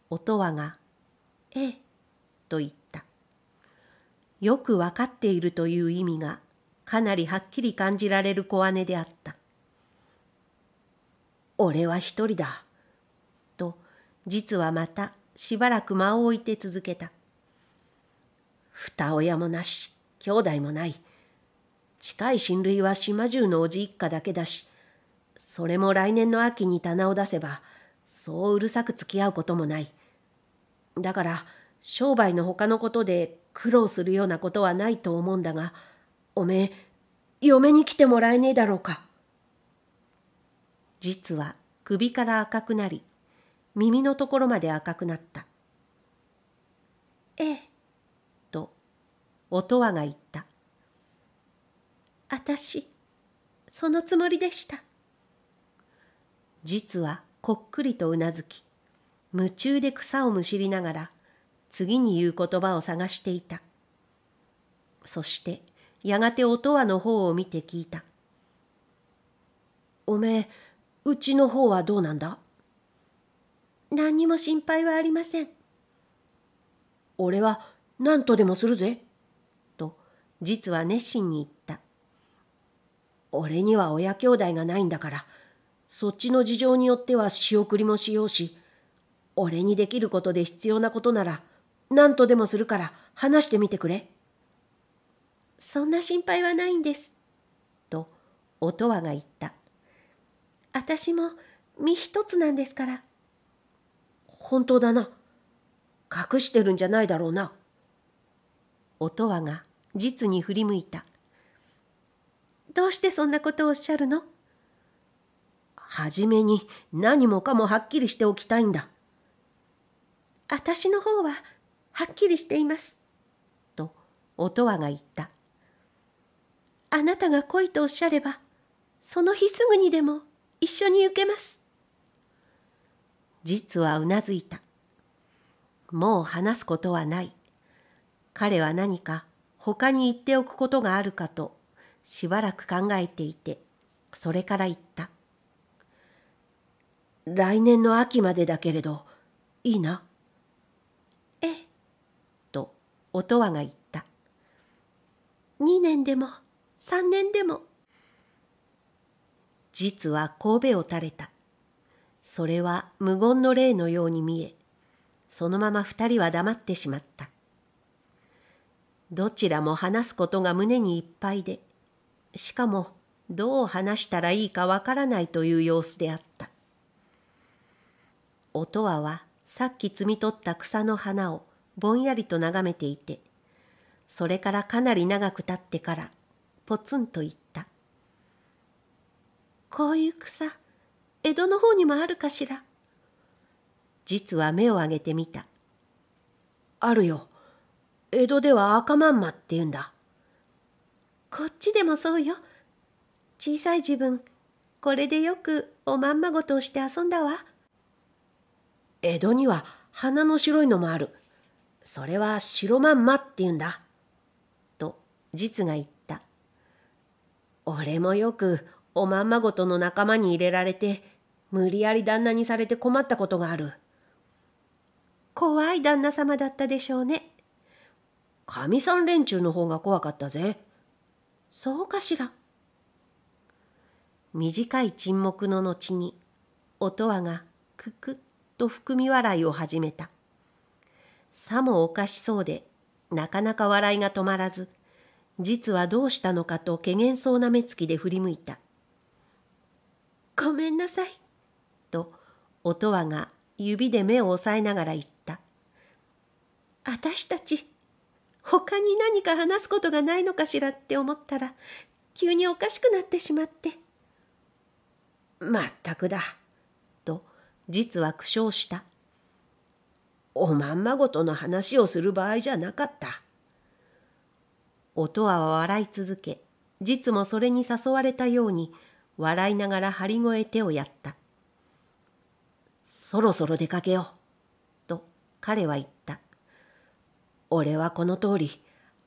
音羽が、ええ、と言った。よくわかっているという意味がかなりはっきり感じられる小姉であった。俺は一人だ。と、実はまたしばらく間を置いて続けた。二親もなし、兄弟もない。近い親類は島中のおじ一家だけだし、それも来年の秋に棚を出せば、そううるさく付き合うこともない。だから、商売の他のことで苦労するようなことはないと思うんだが、おめえ、嫁に来てもらえねえだろうか。実は首から赤くなり、耳のところまで赤くなった。ええ、と、音羽が言った。あたし、そのつもりでした。実は、こっくりとうなずき、夢中で草をむしりながら、次に言う言葉を探していた。そして、やがて音羽の方を見て聞いた。おめえ、うちの方はどうなんだ何にも心配はありません。俺は何とでもするぜ。と、実は熱心に言った。俺には親兄弟がないんだから、そっちの事情によっては仕送りもしようし、俺にできることで必要なことなら、何とでもするから話してみてくれ。そんな心配はないんです。と、音羽が言った。私も身一つなんですから。本当だな。隠してるんじゃないだろうな。音羽が実に振り向いた。どうしてそんなことをおっしゃるのはじめに何もかもはっきりしておきたいんだ。私の方ははっきりしています。と音羽が言った。あなたが来いとおっしゃれば、その日すぐにでも一緒に受けます。実はうなずいた。もう話すことはない。彼は何か他に言っておくことがあるかとしばらく考えていて、それから言った。来年の秋までだけれど、いいな。ええ。と、音羽が言った。2年でも、3年でも。実は神戸を垂れた。それは無言の霊のように見え、そのまま二人は黙ってしまった。どちらも話すことが胸にいっぱいで、しかもどう話したらいいかわからないという様子であった。音羽はさっき摘み取った草の花をぼんやりと眺めていて、それからかなり長く経ってからポツンと言った。こういう草。江戸の方にもあるかしら実は目を上げてみた。あるよ。江戸では赤まんまって言うんだ。こっちでもそうよ。小さい自分、これでよくおまんまごとをして遊んだわ。江戸には鼻の白いのもある。それは白まんまって言うんだ。と、実が言った。俺もよくおまんまごとの仲間に入れられて、無理やり旦那にされて困ったことがある。怖い旦那様だったでしょうね。かみさん連中の方が怖かったぜ。そうかしら。短い沈黙の後に、おとわがくくっと含み笑いを始めた。さもおかしそうで、なかなか笑いが止まらず、実はどうしたのかとけげんそうな目つきで振り向いた。ごめんなさい。と、音羽が指で目を押さえながら言った。私たち、他に何か話すことがないのかしらって思ったら、急におかしくなってしまって。まったくだ。と、実は苦笑した。おまんまごとの話をする場合じゃなかった。音羽は笑い続け、実もそれに誘われたように、笑いながら張り越え手をやった。そろそろ出かけよう。と彼は言った。俺はこの通り、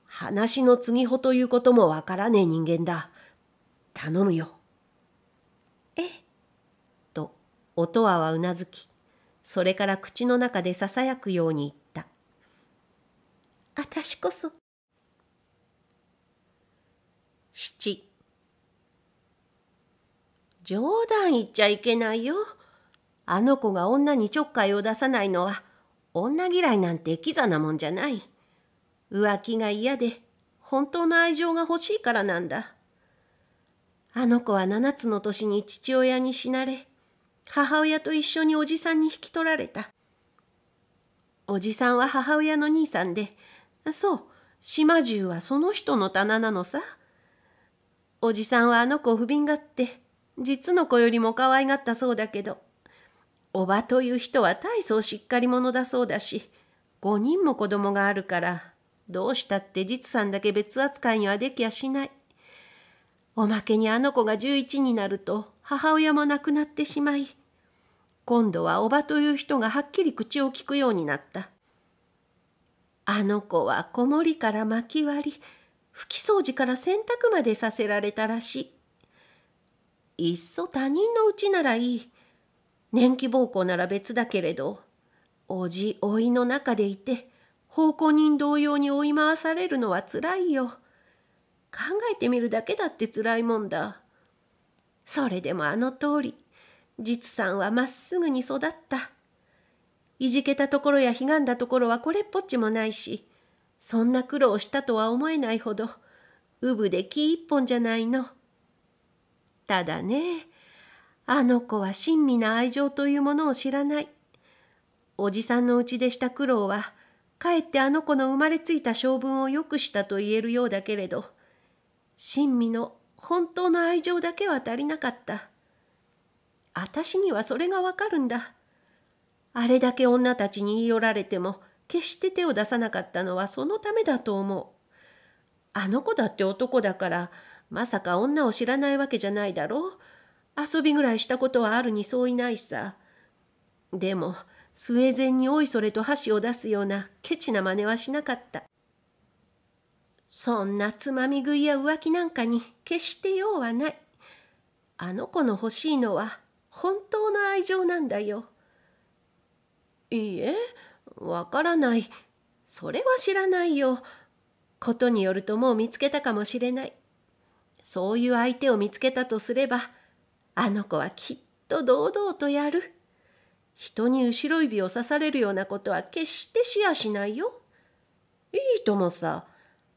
話の継ぎ穂ということもわからねえ人間だ。頼むよ。ええ。と、音羽はうなずき、それから口の中でささやくように言った。あたしこそ、冗談言っちゃいけないよ。あの子が女にちょっかいを出さないのは、女嫌いなんてキザなもんじゃない。浮気が嫌で、本当の愛情が欲しいからなんだ。あの子は七つの年に父親に死なれ、母親と一緒におじさんに引き取られた。おじさんは母親の兄さんで、そう、島中はその人の棚なのさ。おじさんはあの子を不憫がって、実の子よりも可愛がったそうだけど、おばという人は大層しっかり者だそうだし、5人も子供があるから、どうしたって実さんだけ別扱いにはできやしない。おまけにあの子が11になると母親も亡くなってしまい、今度はおばという人がはっきり口をきくようになった。あの子は子守から薪割り、拭き掃除から洗濯までさせられたらしい。いっそ他人のうちならいい。年季奉公なら別だけれど、おじおいの中でいて、奉公人同様に追い回されるのはつらいよ。考えてみるだけだってつらいもんだ。それでもあの通り、実さんはまっすぐに育った。いじけたところやひがんだところはこれっぽっちもないし、そんな苦労したとは思えないほど、うぶで木一本じゃないの。ただねあの子は親身な愛情というものを知らないおじさんのうちでした苦労はかえってあの子の生まれついた性分を良くしたと言えるようだけれど親身の本当の愛情だけは足りなかった私にはそれがわかるんだあれだけ女たちに言い寄られても決して手を出さなかったのはそのためだと思うあの子だって男だからまさか女を知らないわけじゃないだろ遊びぐらいしたことはあるに相違ないさ。でも、スウェーデンにおいそれと箸を出すようなケチな真似はしなかった。そんなつまみ食いや浮気なんかに決して用はない。あの子の欲しいのは本当の愛情なんだよ。いいえ、わからない。それは知らないよ。ことによるともう見つけたかもしれない。そういう相手を見つけたとすればあの子はきっと堂々とやる人に後ろ指を刺されるようなことは決してシェアしないよいいともさ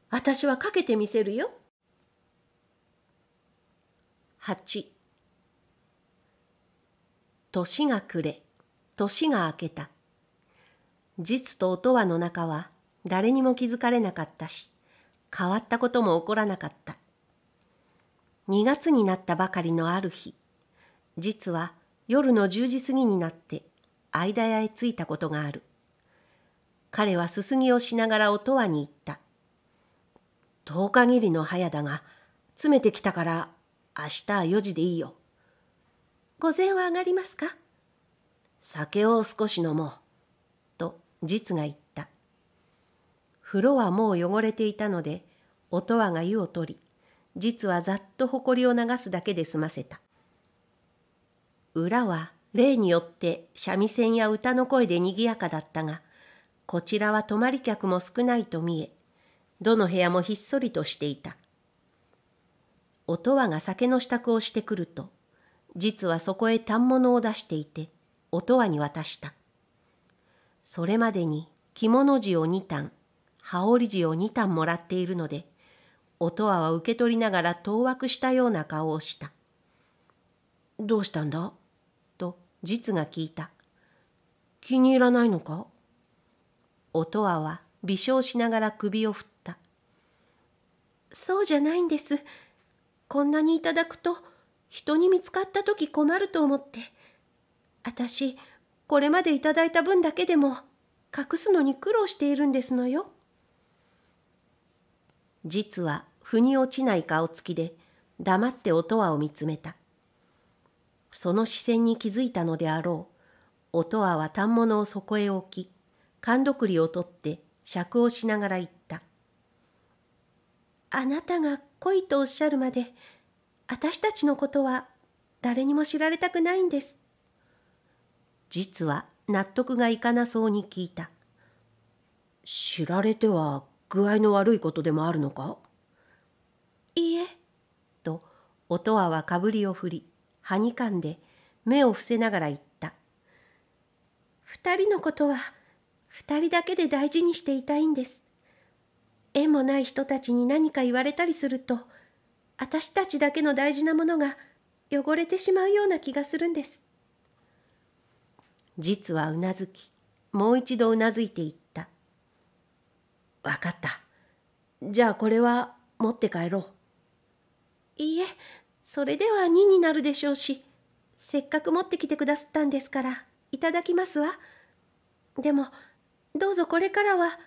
私はかけてみせるよ8年が暮れ年が明けた実と音羽の中は誰にも気づかれなかったし変わったことも起こらなかった2月になったばかりのある日実は夜の10時過ぎになって間屋へ着いたことがある彼はすすぎをしながら音羽に行った10日切りの早だが詰めてきたから明日は4時でいいよ午前は上がりますか酒を少し飲もうと実が言った風呂はもう汚れていたので音羽が湯を取り実はざっと埃を流すだけで済ませた。裏は例によって三味線や歌の声で賑やかだったが、こちらは泊まり客も少ないと見え、どの部屋もひっそりとしていた。音羽が酒の支度をしてくると、実はそこへ反物を出していて、音羽に渡した。それまでに着物地を二反、羽織地を二反もらっているので、音羽は受け取りながら当惑したような顔をした。どうしたんだと実が聞いた。気に入らないのか音羽は微笑しながら首を振った。そうじゃないんです。こんなにいただくと人に見つかった時困ると思って。私、これまでいただいた分だけでも隠すのに苦労しているんですのよ。実は腑に落ちない顔つきで黙って音羽を見つめたその視線に気づいたのであろう音羽は反物をそこへ置き勘どくりを取って尺をしながら言った「あなたが恋とおっしゃるまで私たちのことは誰にも知られたくないんです」実は納得がいかなそうに聞いた「知られては具合の悪いことでもあるのか?」いいえ。と、音羽はかぶりを振り、はにかんで、目を伏せながら言った。二人のことは、二人だけで大事にしていたいんです。縁もない人たちに何か言われたりすると、私たちだけの大事なものが汚れてしまうような気がするんです。実はうなずき、もう一度うなずいていった。わかった。じゃあこれは持って帰ろう。いいえそれでは2になるでしょうしせっかく持ってきてくだすったんですからいただきますわでもどうぞこれからは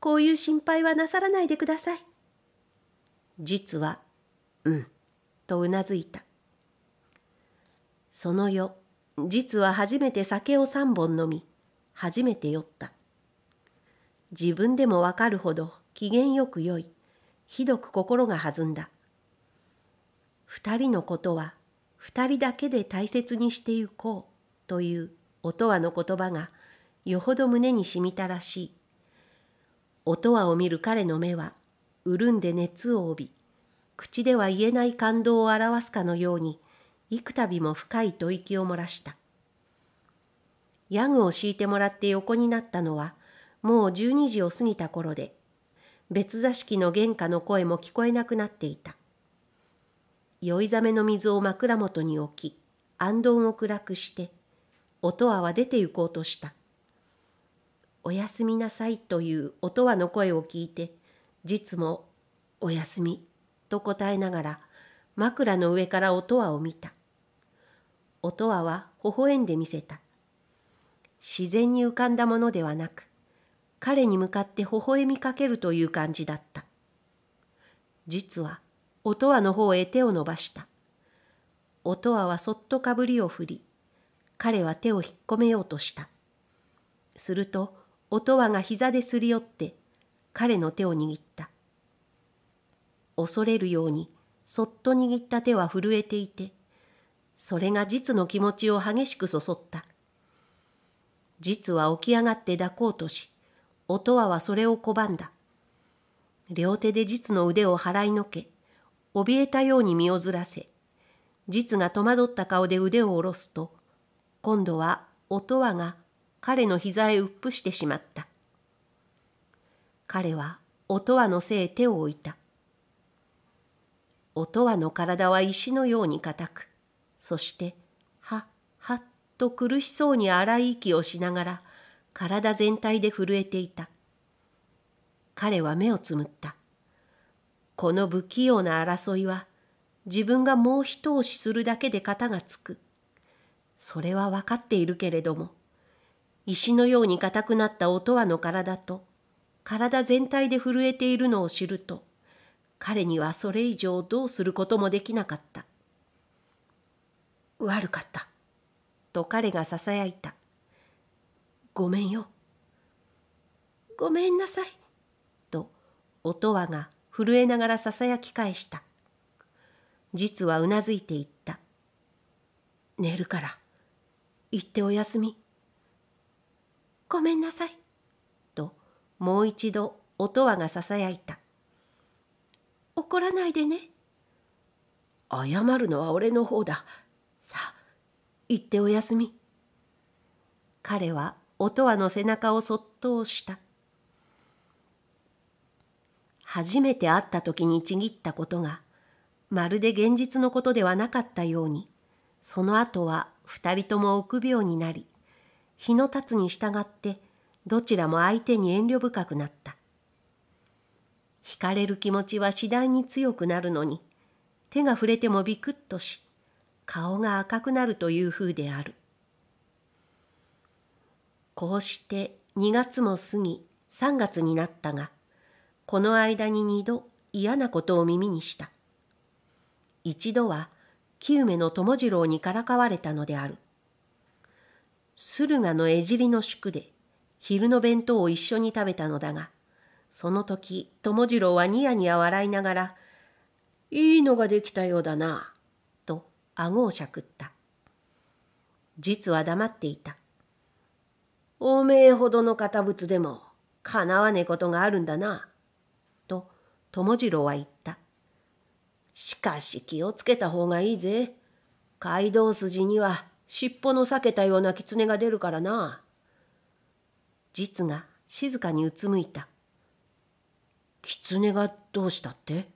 こういう心配はなさらないでください実はうんとうなずいたその夜実は初めて酒を3本飲み初めて酔った自分でもわかるほど機嫌よく酔いひどく心が弾んだ二人のことは二人だけで大切にしてゆこうという音羽の言葉がよほど胸に染みたらしい。音羽を見る彼の目は潤んで熱を帯び、口では言えない感動を表すかのように、幾度も深い吐息を漏らした。ヤグを敷いてもらって横になったのは、もう12時を過ぎた頃で、別座敷の玄関の声も聞こえなくなっていた。酔いざめの水を枕元に置き、どんを暗くして、音羽は出て行こうとした。おやすみなさいという音羽の声を聞いて、実もおやすみと答えながら、枕の上から音羽を見た。音羽は微笑んで見せた。自然に浮かんだものではなく、彼に向かって微笑みかけるという感じだった。実はおとわの方へ手を伸ばした。おとわはそっとかぶりを振り、彼は手を引っ込めようとした。すると、おとわが膝ですり寄って、彼の手を握った。恐れるように、そっと握った手は震えていて、それが実の気持ちを激しくそそった。実は起き上がって抱こうとし、音羽はそれを拒んだ。両手で実の腕を払いのけ、怯えたように身をずらせ、実が戸惑った顔で腕を下ろすと、今度は音羽が彼の膝へうっぷしてしまった。彼は音羽の背へ手を置いた。音羽の体は石のように硬く、そして、は、はっと苦しそうに荒い息をしながら、体全体で震えていた。彼は目をつむった。この不器用な争いは自分がもう一押しするだけで型がつく。それは分かっているけれども、石のように硬くなった音羽の体と、体全体で震えているのを知ると、彼にはそれ以上どうすることもできなかった。悪かった。と彼が囁いた。ごめんよ。ごめんなさい。と音羽が震えながらささやき返した。実はうなずいていった。寝るから、行っておやすみ。ごめんなさい。と、もう一度、音羽がささやいた。怒らないでね。謝るのは俺の方だ。さあ、行っておやすみ。彼は音羽の背中をそっと押した。初めて会った時にちぎったことが、まるで現実のことではなかったように、その後は二人とも臆病になり、日の立つに従ってどちらも相手に遠慮深くなった。惹かれる気持ちは次第に強くなるのに、手が触れてもビクッとし、顔が赤くなるという風である。こうして2月も過ぎ3月になったが、この間に二度嫌なことを耳にした。一度は久米の友次郎にからかわれたのである。駿河の江尻の宿で昼の弁当を一緒に食べたのだが、その時友次郎はニヤニヤ笑いながら、いいのができたようだな、と顎をしゃくった。実は黙っていた。おめえほどの堅物でも、かなわねえことがあるんだな。友次郎は言った。しかし気をつけた方がいいぜ。街道筋には尻尾の裂けたような狐が出るからな。実が静かにうつむいた。狐がどうしたって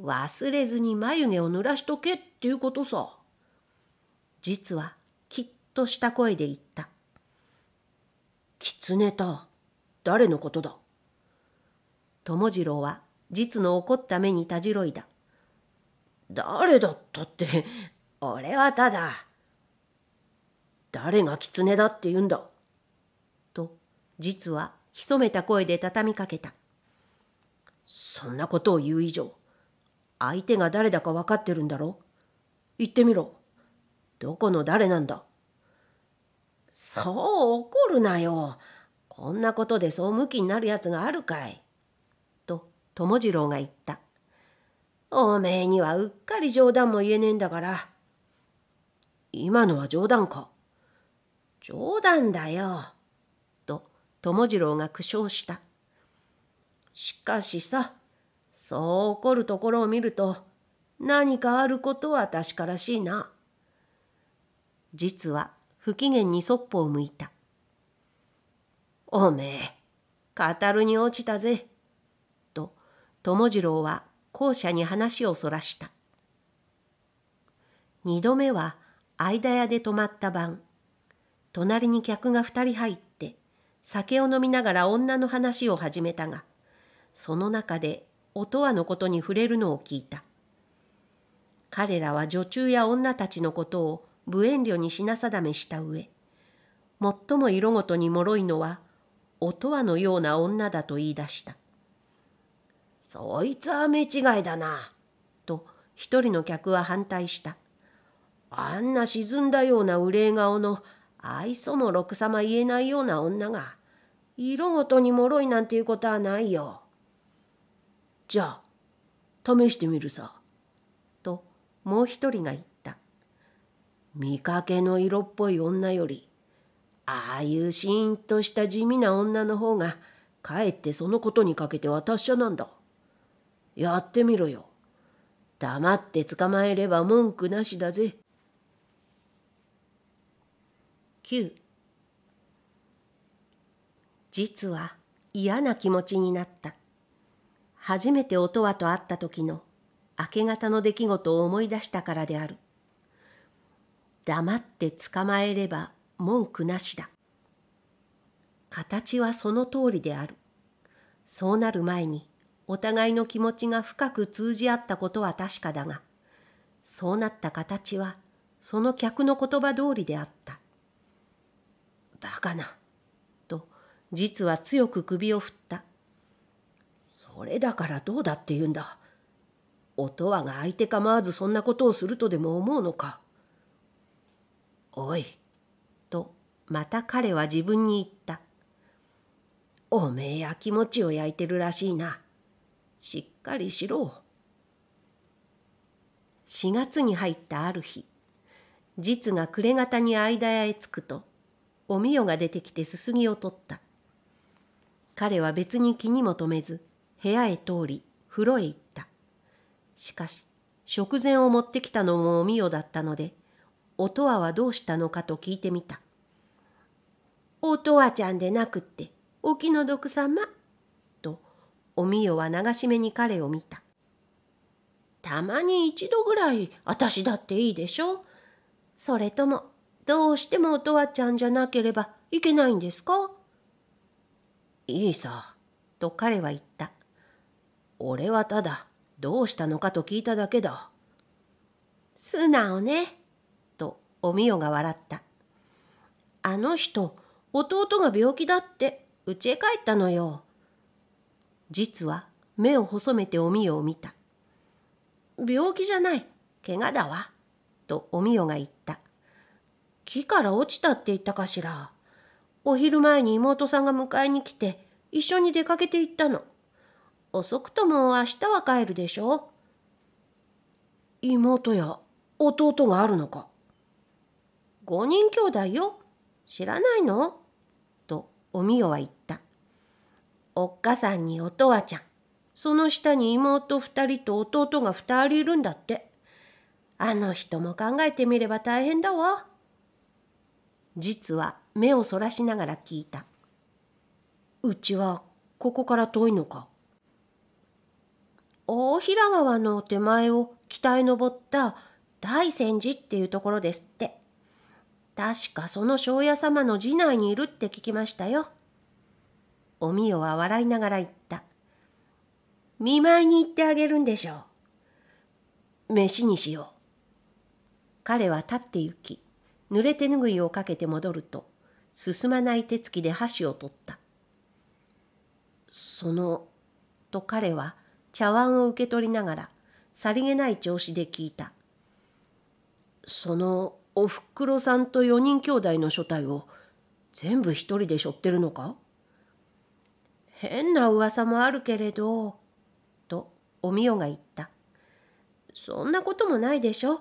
忘れずに眉毛を濡らしとけっていうことさ。実はきっとした声で言った。狐と誰のことだ友次郎は実の怒った目にたじろいだ。誰だったって、俺はただ。誰が狐だって言うんだ。と、実は潜めた声で畳みかけた。そんなことを言う以上、相手が誰だか分かってるんだろ言ってみろ。どこの誰なんだそう怒るなよ。こんなことでそうムキになるやつがあるかい。友次郎が言った。おめえにはうっかり冗談も言えねえんだから。今のは冗談か。冗談だよ。と、友次郎が苦笑した。しかしさ、そう怒るところを見ると、何かあることは確からしいな。実は不機嫌にそっぽを向いた。おめえ、語るに落ちたぜ。友次郎は校舎に話をそらした。二度目は間屋で泊まった晩、隣に客が二人入って酒を飲みながら女の話を始めたが、その中で音羽のことに触れるのを聞いた。彼らは女中や女たちのことを無遠慮に品定めした上、最も色ごとに脆いのは音羽のような女だと言い出した。そいつは目違いだな。と一人の客は反対した。あんな沈んだような憂い顔の愛想もろくさま言えないような女が色ごとに脆いなんていうことはないよ。じゃあ試してみるさ。ともう一人が言った。見かけの色っぽい女よりああいうシーンとした地味な女の方がかえってそのことにかけては達者なんだ。やってみろよ。黙って捕まえれば文句なしだぜ。9実は嫌な気持ちになった。初めて音羽と会った時の明け方の出来事を思い出したからである。黙って捕まえれば文句なしだ。形はその通りである。そうなる前にお互いの気持ちが深く通じ合ったことは確かだが、そうなった形は、その客の言葉通りであった。バカな、と、実は強く首を振った。それだからどうだって言うんだ。おとわが相手構わずそんなことをするとでも思うのか。おい、と、また彼は自分に言った。おめえや気持ちを焼いてるらしいな。しっかりしろ。4月に入ったある日、実が暮れ方に間屋へ着くと、おみよが出てきてすすぎを取った。彼は別に気にも留めず、部屋へ通り、風呂へ行った。しかし、食前を持ってきたのもおみよだったので、おとわはどうしたのかと聞いてみた。おとわちゃんでなくって、お気の毒さま、おみよは流し目に彼を見た。たまに一度ぐらい私だっていいでしょそれともどうしてもおとわちゃんじゃなければいけないんですかいいさ、と彼は言った。俺はただどうしたのかと聞いただけだ。素直ね、とおみよが笑った。あの人、弟が病気だって、うちへ帰ったのよ。実は目を細めておみよを見た。病気じゃない。怪我だわ。とおみよが言った。木から落ちたって言ったかしら。お昼前に妹さんが迎えに来て、一緒に出かけて行ったの。遅くとも明日は帰るでしょ。妹や弟があるのか。5人兄弟よ。知らないのとおみよは言った。おっかさんにおとわちゃん、その下に妹二人と弟が二人いるんだって。あの人も考えてみれば大変だわ。実は目をそらしながら聞いた。うちはここから遠いのか。大平川の手前を北へ登った大仙寺っていうところですって。確かその庄屋様の寺内にいるって聞きましたよ。おみよは笑いながら言った。見舞いに行ってあげるんでしょう。飯にしよう。彼は立って行き、濡れ手ぬぐいをかけて戻ると、進まない手つきで箸を取った。その、と彼は茶碗を受け取りながら、さりげない調子で聞いた。そのおふくろさんと四人兄弟の所帯を全部一人で背負ってるのか変な噂もあるけれど、とおみよが言った。そんなこともないでしょ。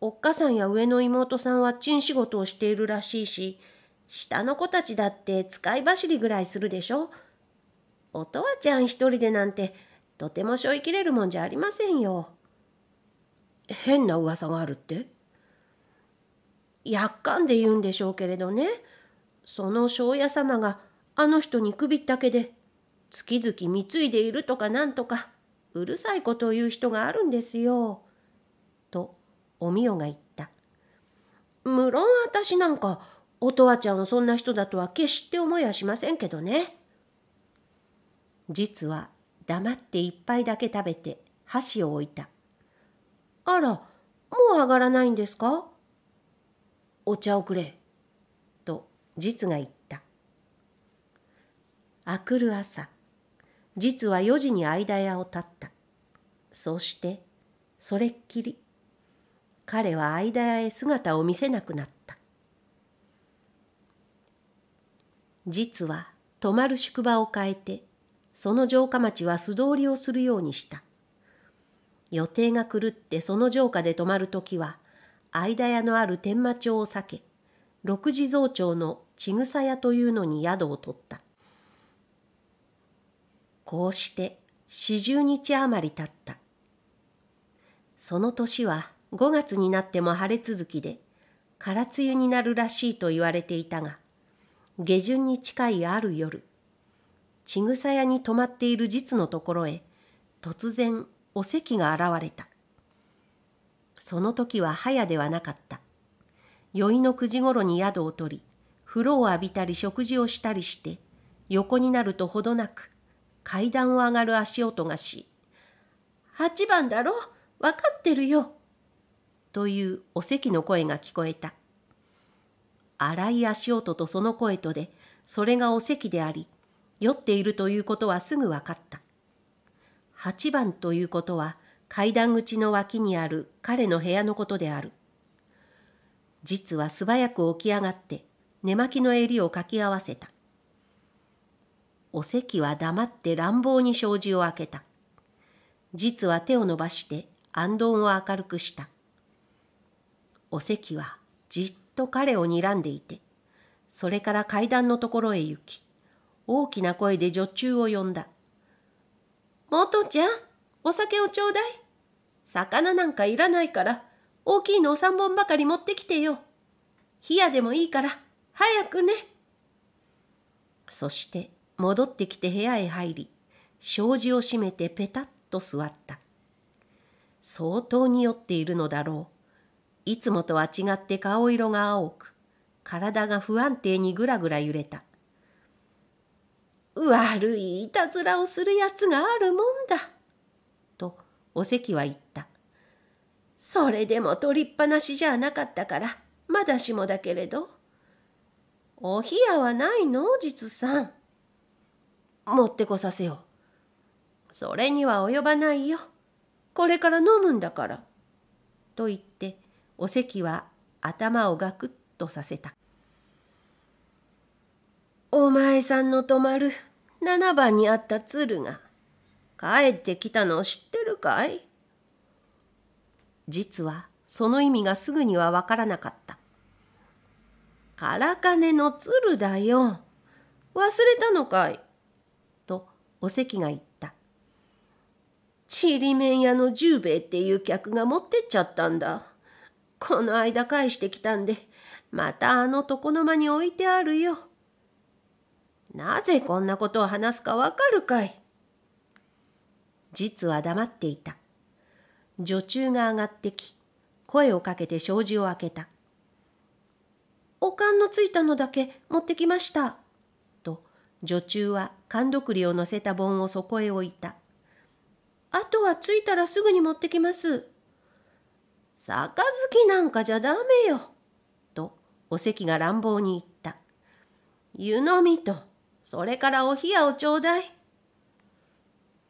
おっかさんや上の妹さんはチン仕事をしているらしいし、下の子たちだって使い走りぐらいするでしょ。おとわちゃん一人でなんて、とてもしょいきれるもんじゃありませんよ。変な噂があるってやっかんで言うんでしょうけれどね、その庄屋様が、あの人に首ったけで月々貢いでいるとかなんとかうるさいことを言う人があるんですよ。とおみよが言った。無論私なんかおとわちゃんをそんな人だとは決して思いはしませんけどね。実は黙って一杯だけ食べて箸を置いた。あら、もう上がらないんですかお茶をくれ。と実が言った。あくる朝、実は4時に間屋を立った。そうして、それっきり、彼は間屋へ姿を見せなくなった。実は、泊まる宿場を変えて、その城下町は素通りをするようにした。予定が狂ってその城下で泊まるときは、間屋のある天満町を避け、六地蔵町の千草屋というのに宿を取った。こうして四十日余り経った。その年は五月になっても晴れ続きで、空梅雨になるらしいと言われていたが、下旬に近いある夜、ちぐさ屋に泊まっている実のところへ、突然お席が現れた。その時は早ではなかった。宵の九時ごろに宿を取り、風呂を浴びたり食事をしたりして、横になるとほどなく、階段を上がる足音がし、8番だろ分かってるよ。というお席の声が聞こえた。荒い足音とその声とで、それがお席であり、酔っているということはすぐ分かった。8番ということは、階段口の脇にある彼の部屋のことである。実は素早く起き上がって、寝巻きの襟をかき合わせた。お席は黙って乱暴に障子を開けた。実は手を伸ばして暗丼を明るくした。お席はじっと彼を睨んでいて、それから階段のところへ行き、大きな声で女中を呼んだ。もとちゃん、お酒をちょうだい。魚なんかいらないから、大きいのを三本ばかり持ってきてよ。冷やでもいいから、早くね。そして戻ってきて部屋へ入り、障子を閉めてペタッと座った。相当に酔っているのだろう。いつもとは違って顔色が青く、体が不安定にぐらぐら揺れた。悪いいたずらをするやつがあるもんだ。と、お席は言った。それでも取りっぱなしじゃなかったから、まだしもだけれど。お冷やはないの、実さん。持ってこさせよう。それには及ばないよ。これから飲むんだから。と言ってお席は頭をガクッとさせた。お前さんの泊まる7番にあった鶴が帰ってきたのを知ってるかい実はその意味がすぐにはわからなかった。からかねの鶴だよ。忘れたのかいお関が言った。ちりめん屋の十兵衛っていう客が持ってっちゃったんだ。この間返してきたんで、またあの床の間に置いてあるよ。なぜこんなことを話すかわかるかい。実は黙っていた。女中が上がってき、声をかけて障子を開けた。おかんのついたのだけ持ってきました。女中は勘どくりを乗せた盆をそこへ置いた。あとは着いたらすぐに持ってきます。杯なんかじゃダメよ。と、お席が乱暴に言った。湯飲みと、それからお冷やをちょうだい。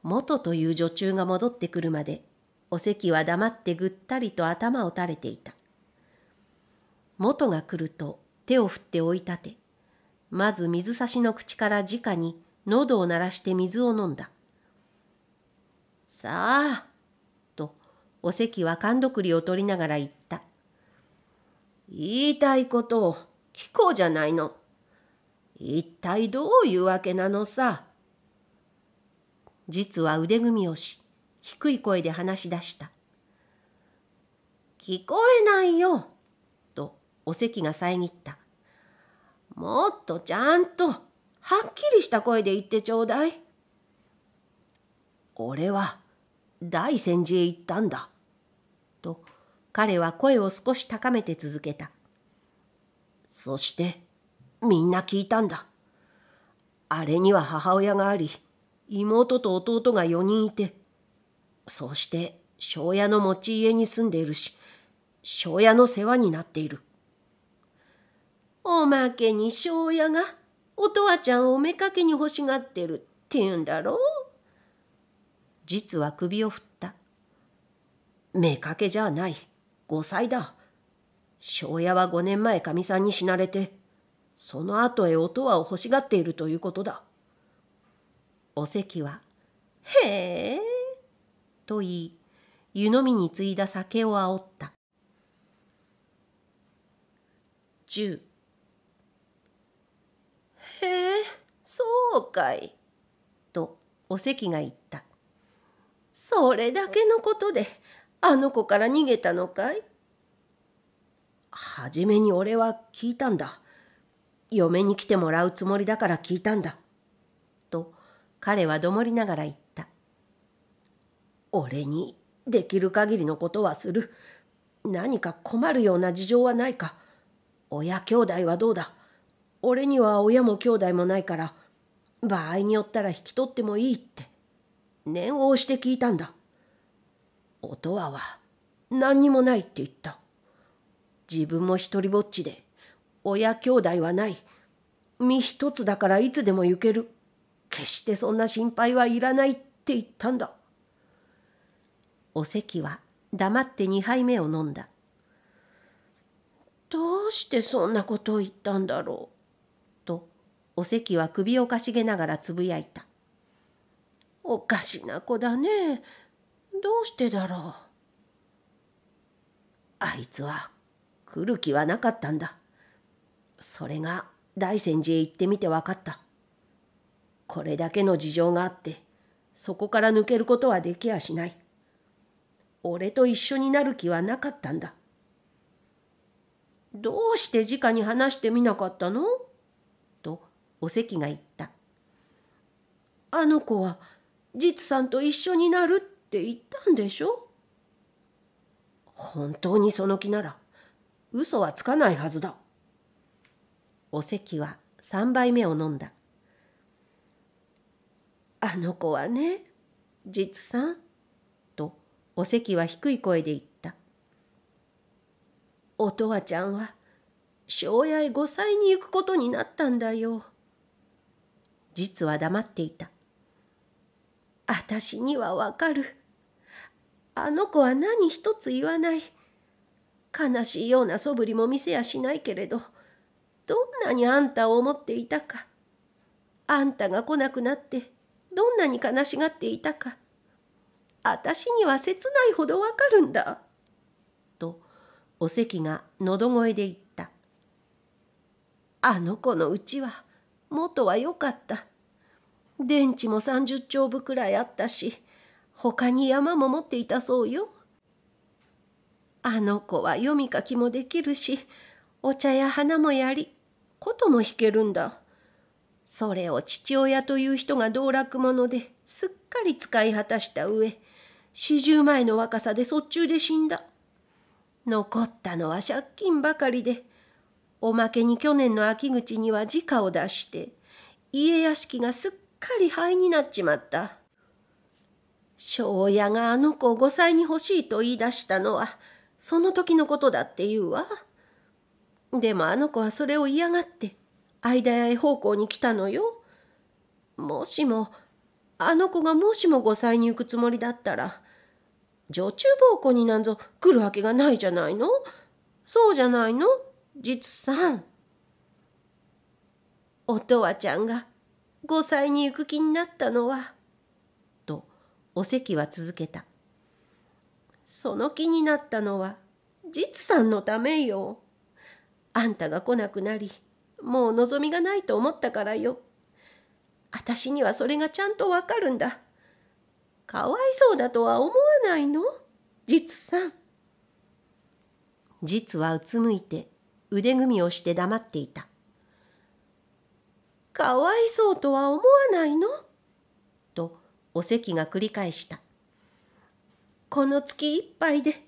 元という女中が戻ってくるまで、お席は黙ってぐったりと頭を垂れていた。元が来ると手を振って追い立て、まず水差しの口から直に喉を鳴らして水を飲んだ。さあ、と、お席は勘どくりを取りながら言った。言いたいことを聞こうじゃないの。一体どういうわけなのさ。実は腕組みをし、低い声で話し出した。聞こえないよ、とお席が遮った。もっとちゃんとはっきりした声で言ってちょうだい。俺は大戦寺へ行ったんだ。と彼は声を少し高めて続けた。そしてみんな聞いたんだ。あれには母親があり、妹と弟が4人いて、そして庄屋の持ち家に住んでいるし、庄屋の世話になっている。おまけに庄屋がおとわちゃんをおめかけに欲しがってるって言うんだろう実は首を振っためかけじゃない5歳だ庄屋は5年前かみさんに死なれてその後へおとわを欲しがっているということだお席は「へえ」と言い湯飲みについだ酒をあおった10へえそうかい」とお関が言った「それだけのことであの子から逃げたのかい?」はじめに俺は聞いたんだ。嫁に来てもらうつもりだから聞いたんだ。と彼はどもりながら言った。俺にできる限りのことはする。何か困るような事情はないか。親兄弟はどうだ俺には親も兄弟もないから場合によったら引き取ってもいいって念を押して聞いたんだ音羽は何にもないって言った自分も一りぼっちで親兄弟はない身一つだからいつでも行ける決してそんな心配はいらないって言ったんだお席は黙って2杯目を飲んだどうしてそんなことを言ったんだろうお関は首をかしげながらつぶやいた。おかしな子だね。どうしてだろう。あいつは来る気はなかったんだ。それが大仙寺へ行ってみて分かった。これだけの事情があって、そこから抜けることはできやしない。俺と一緒になる気はなかったんだ。どうして直に話してみなかったのお関が言った。あの子は実さんと一緒になるって言ったんでしょ本当にその気なら嘘はつかないはずだ。お関は3杯目を飲んだ。あの子はね、実さん、とお関は低い声で言った。おとわちゃんは、庄屋へ5歳に行くことになったんだよ。実は黙っていた。私にはわかる。あの子は何一つ言わない。悲しいようなそぶりも見せやしないけれど、どんなにあんたを思っていたか。あんたが来なくなって、どんなに悲しがっていたか。私には切ないほどわかるんだ。と、お関が喉声で言った。あの子のうちは、元は良かった。電池も30兆部くらいあったし、他に山も持っていたそうよ。あの子は読み書きもできるし、お茶や花もやり、琴も弾けるんだ。それを父親という人が道楽者ですっかり使い果たした上、四十前の若さで卒中で死んだ。残ったのは借金ばかりで、おまけに去年の秋口には時価を出して家屋敷がすっかり灰になっちまった庄屋があの子を5歳に欲しいと言い出したのはその時のことだって言うわでもあの子はそれを嫌がって間へ方向に来たのよもしもあの子がもしも5歳に行くつもりだったら女中奉公になんぞ来るわけがないじゃないのそうじゃないの実さんおとわちゃんが5歳に行く気になったのは」とお席は続けたその気になったのは実さんのためよあんたが来なくなりもう望みがないと思ったからよ私にはそれがちゃんとわかるんだかわいそうだとは思わないの実さん実はうつむいて腕組みをして黙っていた。かわいそうとは思わないのとお関が繰り返した。この月いっぱいで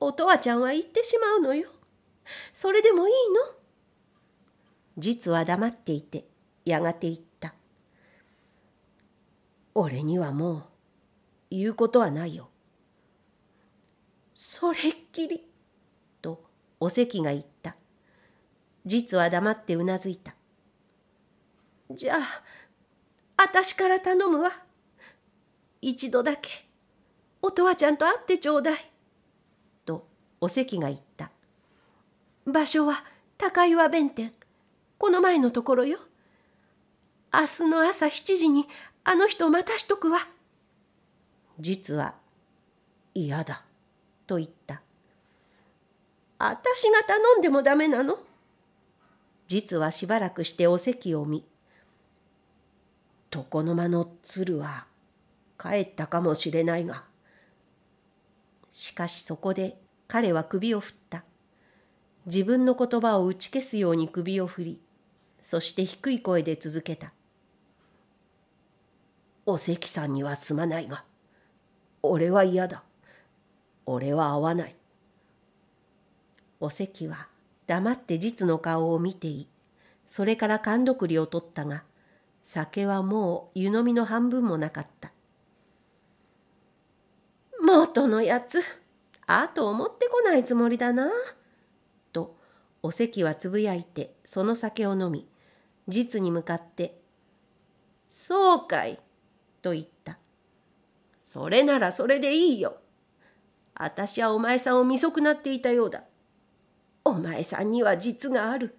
おとわちゃんは言ってしまうのよ。それでもいいの実は黙っていてやがて言った。俺にはもう言うことはないよ。それっきりとお関が言った。実は黙ってうなずいた。じゃあ、あたしから頼むわ。一度だけ、おとわちゃんと会ってちょうだい。と、お関が言った。場所は高岩弁天。この前のところよ。明日の朝7時にあの人を待たしとくわ。実は嫌だと言った。あたしが頼んでもダメなの実はしばらくしてお席を見床の間の鶴は帰ったかもしれないがしかしそこで彼は首を振った自分の言葉を打ち消すように首を振りそして低い声で続けた「お関さんにはすまないが俺は嫌だ俺は会わない」お関は黙って実の顔を見ていそれから勘どくりを取ったが酒はもう湯飲みの半分もなかった元のやつあと思ってこないつもりだな」とお席はつぶやいてその酒を飲み実に向かって「そうかい」と言った「それならそれでいいよ。私はお前さんを見損なっていたようだ。お前さんには実がある。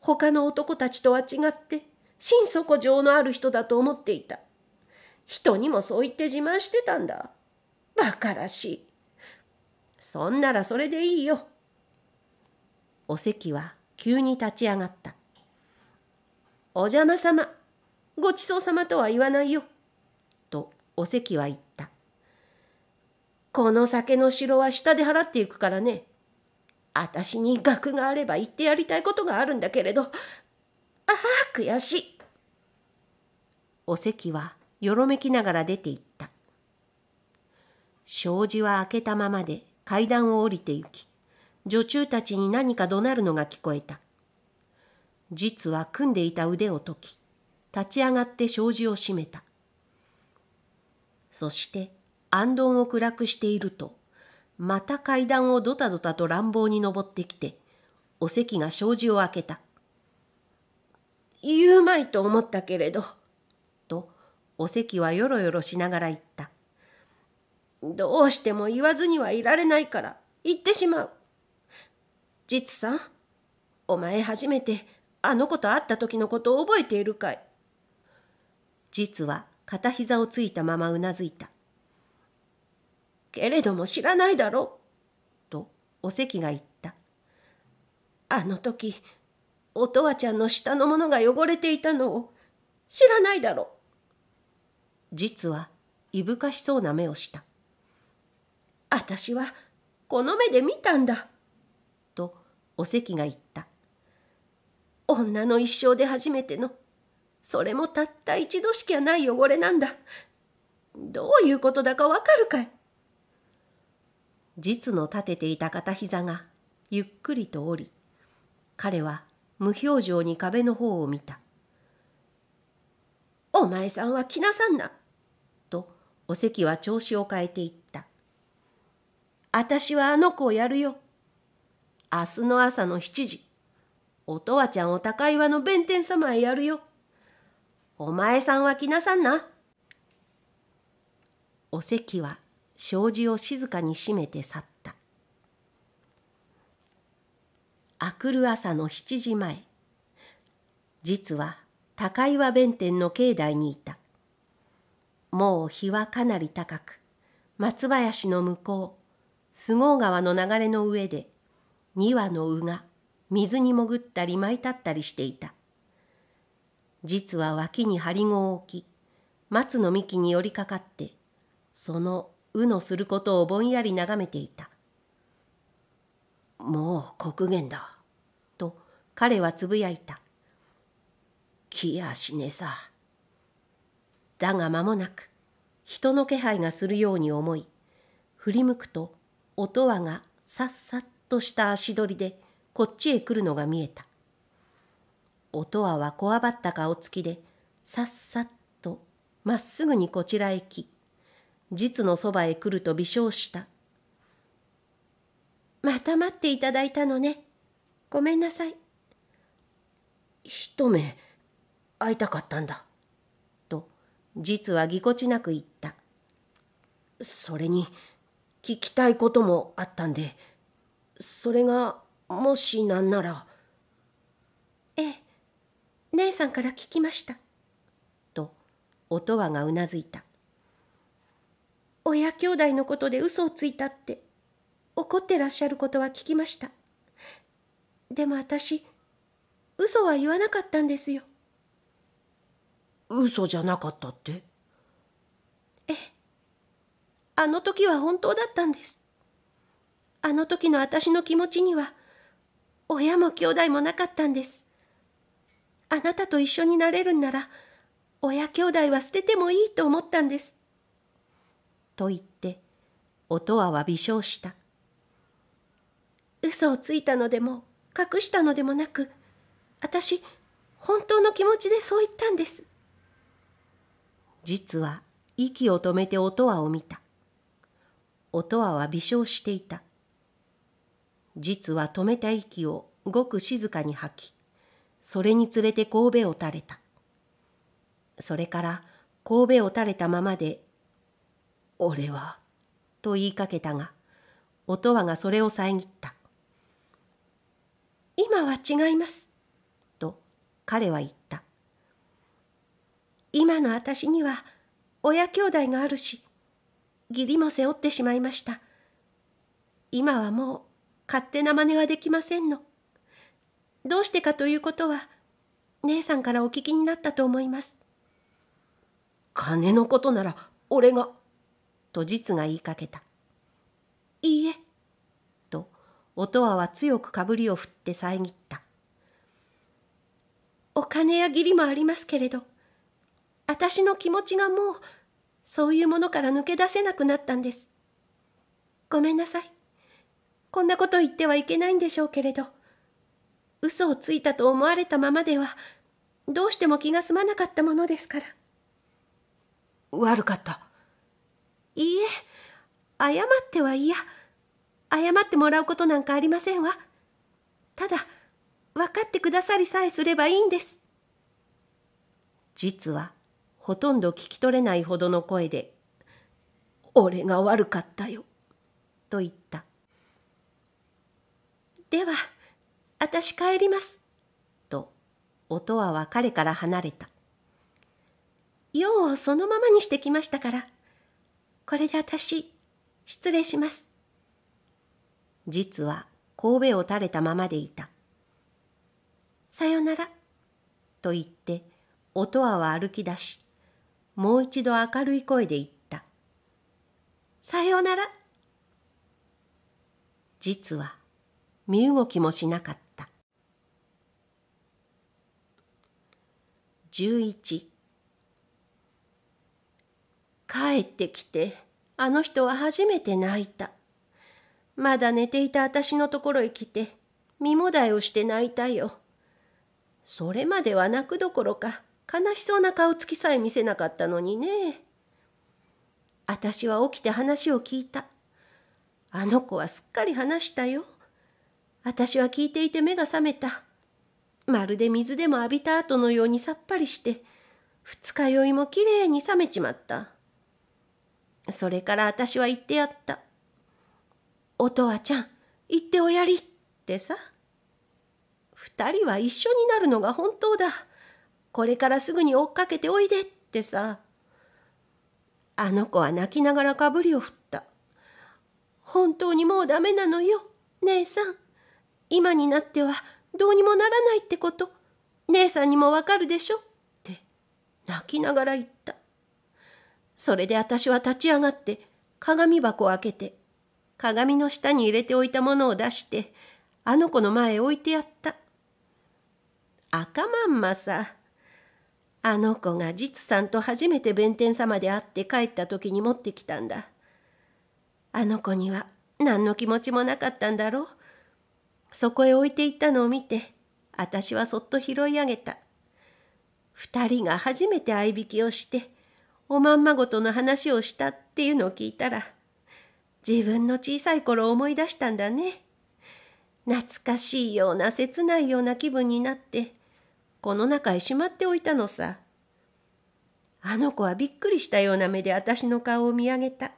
他の男たちとは違って、心底情のある人だと思っていた。人にもそう言って自慢してたんだ。馬鹿らしい。そんならそれでいいよ。お関は急に立ち上がった。お邪魔様、ごちそうさまとは言わないよ。とお関は言った。この酒の城は下で払っていくからね。私に学があれば言ってやりたいことがあるんだけれど、ああ、悔しい。お席はよろめきながら出て行った。障子は開けたままで階段を降りて行き、女中たちに何か怒鳴るのが聞こえた。実は組んでいた腕を解き、立ち上がって障子を閉めた。そして、暗んを暗くしていると、また階段をドタドタと乱暴に登ってきて、お席が障子を開けた。言うまいと思ったけれど、と、お席はよろよろしながら言った。どうしても言わずにはいられないから、言ってしまう。実さん、お前初めて、あの子と会った時のことを覚えているかい実は片膝をついたままうなずいた。けれども知らないだろう。とお関が言った。あの時、おとわちゃんの下のものが汚れていたのを知らないだろう。実はいぶかしそうな目をした。私はこの目で見たんだ。とお関が言った。女の一生で初めての、それもたった一度しかない汚れなんだ。どういうことだかわかるかい実の立てていた片膝がゆっくりと降り彼は無表情に壁の方を見た「お前さんは来なさんな」とお関は調子を変えていった「私はあの子をやるよ明日の朝の7時おとわちゃんお高岩の弁天様へやるよお前さんは来なさんな」お席は障子を静かに閉めて去ったあくる朝の7時前実は高岩弁天の境内にいたもう日はかなり高く松林の向こう須郷川の流れの上で2羽の鵜が水に潜ったり舞い立ったりしていた実は脇に針子を置き松の幹に寄りかかってそのうのすることをぼんやり眺めていた。もう黒限だ。と彼はつぶやいた。来やしねさ。だが間もなく、人の気配がするように思い、振り向くと、音羽がさっさっとした足取りで、こっちへ来るのが見えた。音羽はこわばった顔つきで、さっさっとまっすぐにこちらへ来、実のそばへ来ると微笑した。また待っていただいたのね。ごめんなさい。一目、会いたかったんだ。と、実はぎこちなく言った。それに、聞きたいこともあったんで、それが、もしなんなら。ええ、姉さんから聞きました。と、音羽がうなずいた。親兄弟のことで嘘をついたって怒ってらっしゃることは聞きましたでも私嘘は言わなかったんですよ嘘じゃなかったってええあの時は本当だったんですあの時の私の気持ちには親も兄弟もなかったんですあなたと一緒になれるんなら親兄弟は捨ててもいいと思ったんですと言って、音羽は微笑した。嘘をついたのでも、隠したのでもなく、私、本当の気持ちでそう言ったんです。実は、息を止めて音羽を見た。音羽は微笑していた。実は止めた息をごく静かに吐き、それにつれて神戸を垂れた。それから神戸を垂れたままで俺は、と言いかけたが、音羽がそれを遮った。今は違います、と彼は言った。今の私には親兄弟があるし、義理も背負ってしまいました。今はもう勝手な真似はできませんの。どうしてかということは、姉さんからお聞きになったと思います。金のことなら俺がと実が言いかけた。いいえ、と音羽は強くかぶりを振って遮った。お金や義理もありますけれど、私の気持ちがもう、そういうものから抜け出せなくなったんです。ごめんなさい。こんなこと言ってはいけないんでしょうけれど、嘘をついたと思われたままでは、どうしても気が済まなかったものですから。悪かった。いいえ謝ってはいや謝ってもらうことなんかありませんわただ分かってくださりさえすればいいんです実はほとんど聞き取れないほどの声で「俺が悪かったよ」と言ったでは私帰ります」と音は別れから離れた「ようそのままにしてきましたからこれで私、失礼します。実は、神戸を垂れたままでいた。さよなら、と言って、音羽は歩き出し、もう一度明るい声で言った。さよなら。実は、身動きもしなかった。11帰ってきて、あの人は初めて泣いた。まだ寝ていた私のところへ来て、身もだえをして泣いたよ。それまでは泣くどころか、悲しそうな顔つきさえ見せなかったのにね。私は起きて話を聞いた。あの子はすっかり話したよ。私は聞いていて目が覚めた。まるで水でも浴びた後のようにさっぱりして、二日酔いもきれいに冷めちまった。それから私は言ってやった。おとわちゃん、言っておやりってさ。二人は一緒になるのが本当だ。これからすぐに追っかけておいでってさ。あの子は泣きながらかぶりを振った。本当にもうダメなのよ、姉さん。今になってはどうにもならないってこと、姉さんにもわかるでしょって泣きながら言った。それで私は立ち上がって鏡箱を開けて鏡の下に入れておいたものを出してあの子の前へ置いてやった。赤まんまさ。あの子が実さんと初めて弁天様で会って帰った時に持ってきたんだ。あの子には何の気持ちもなかったんだろう。そこへ置いていったのを見て、私はそっと拾い上げた。二人が初めて合いびきをして、おまんまごとの話をしたっていうのを聞いたら、自分の小さい頃を思い出したんだね。懐かしいような切ないような気分になって、この中へしまっておいたのさ。あの子はびっくりしたような目で私の顔を見上げた。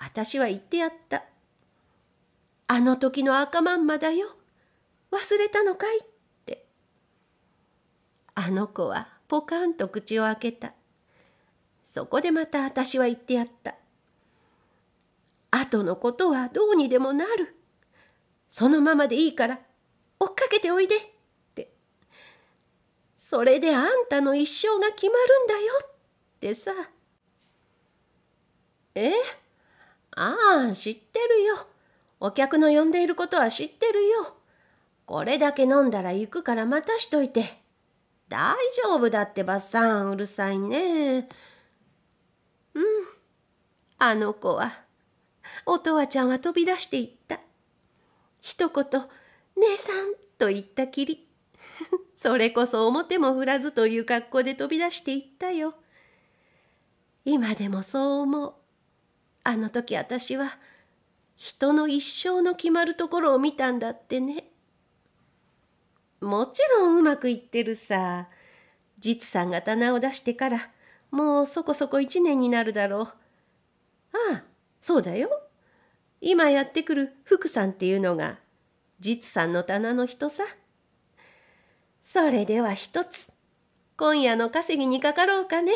私は言ってやった。あの時の赤まんまだよ。忘れたのかいって。あの子はポカンと口を開けた。そこでまた私は言ってやった。後のことはどうにでもなる。そのままでいいから追っかけておいで。って。それであんたの一生が決まるんだよ。ってさ。えああ、知ってるよ。お客の呼んでいることは知ってるよ。これだけ飲んだら行くから待たしといて。大丈夫だってばさん、うるさいね。うんあの子はおとわちゃんは飛び出していった一言「姉さん」と言ったきり それこそ表も振らずという格好で飛び出していったよ今でもそう思うあの時私は人の一生の決まるところを見たんだってねもちろんうまくいってるさ実さんが棚を出してからもうそこそこ1年になるだろう。ああ、そうだよ。今やってくる福さんっていうのが、実さんの棚の人さ。それでは一つ、今夜の稼ぎにかかろうかね。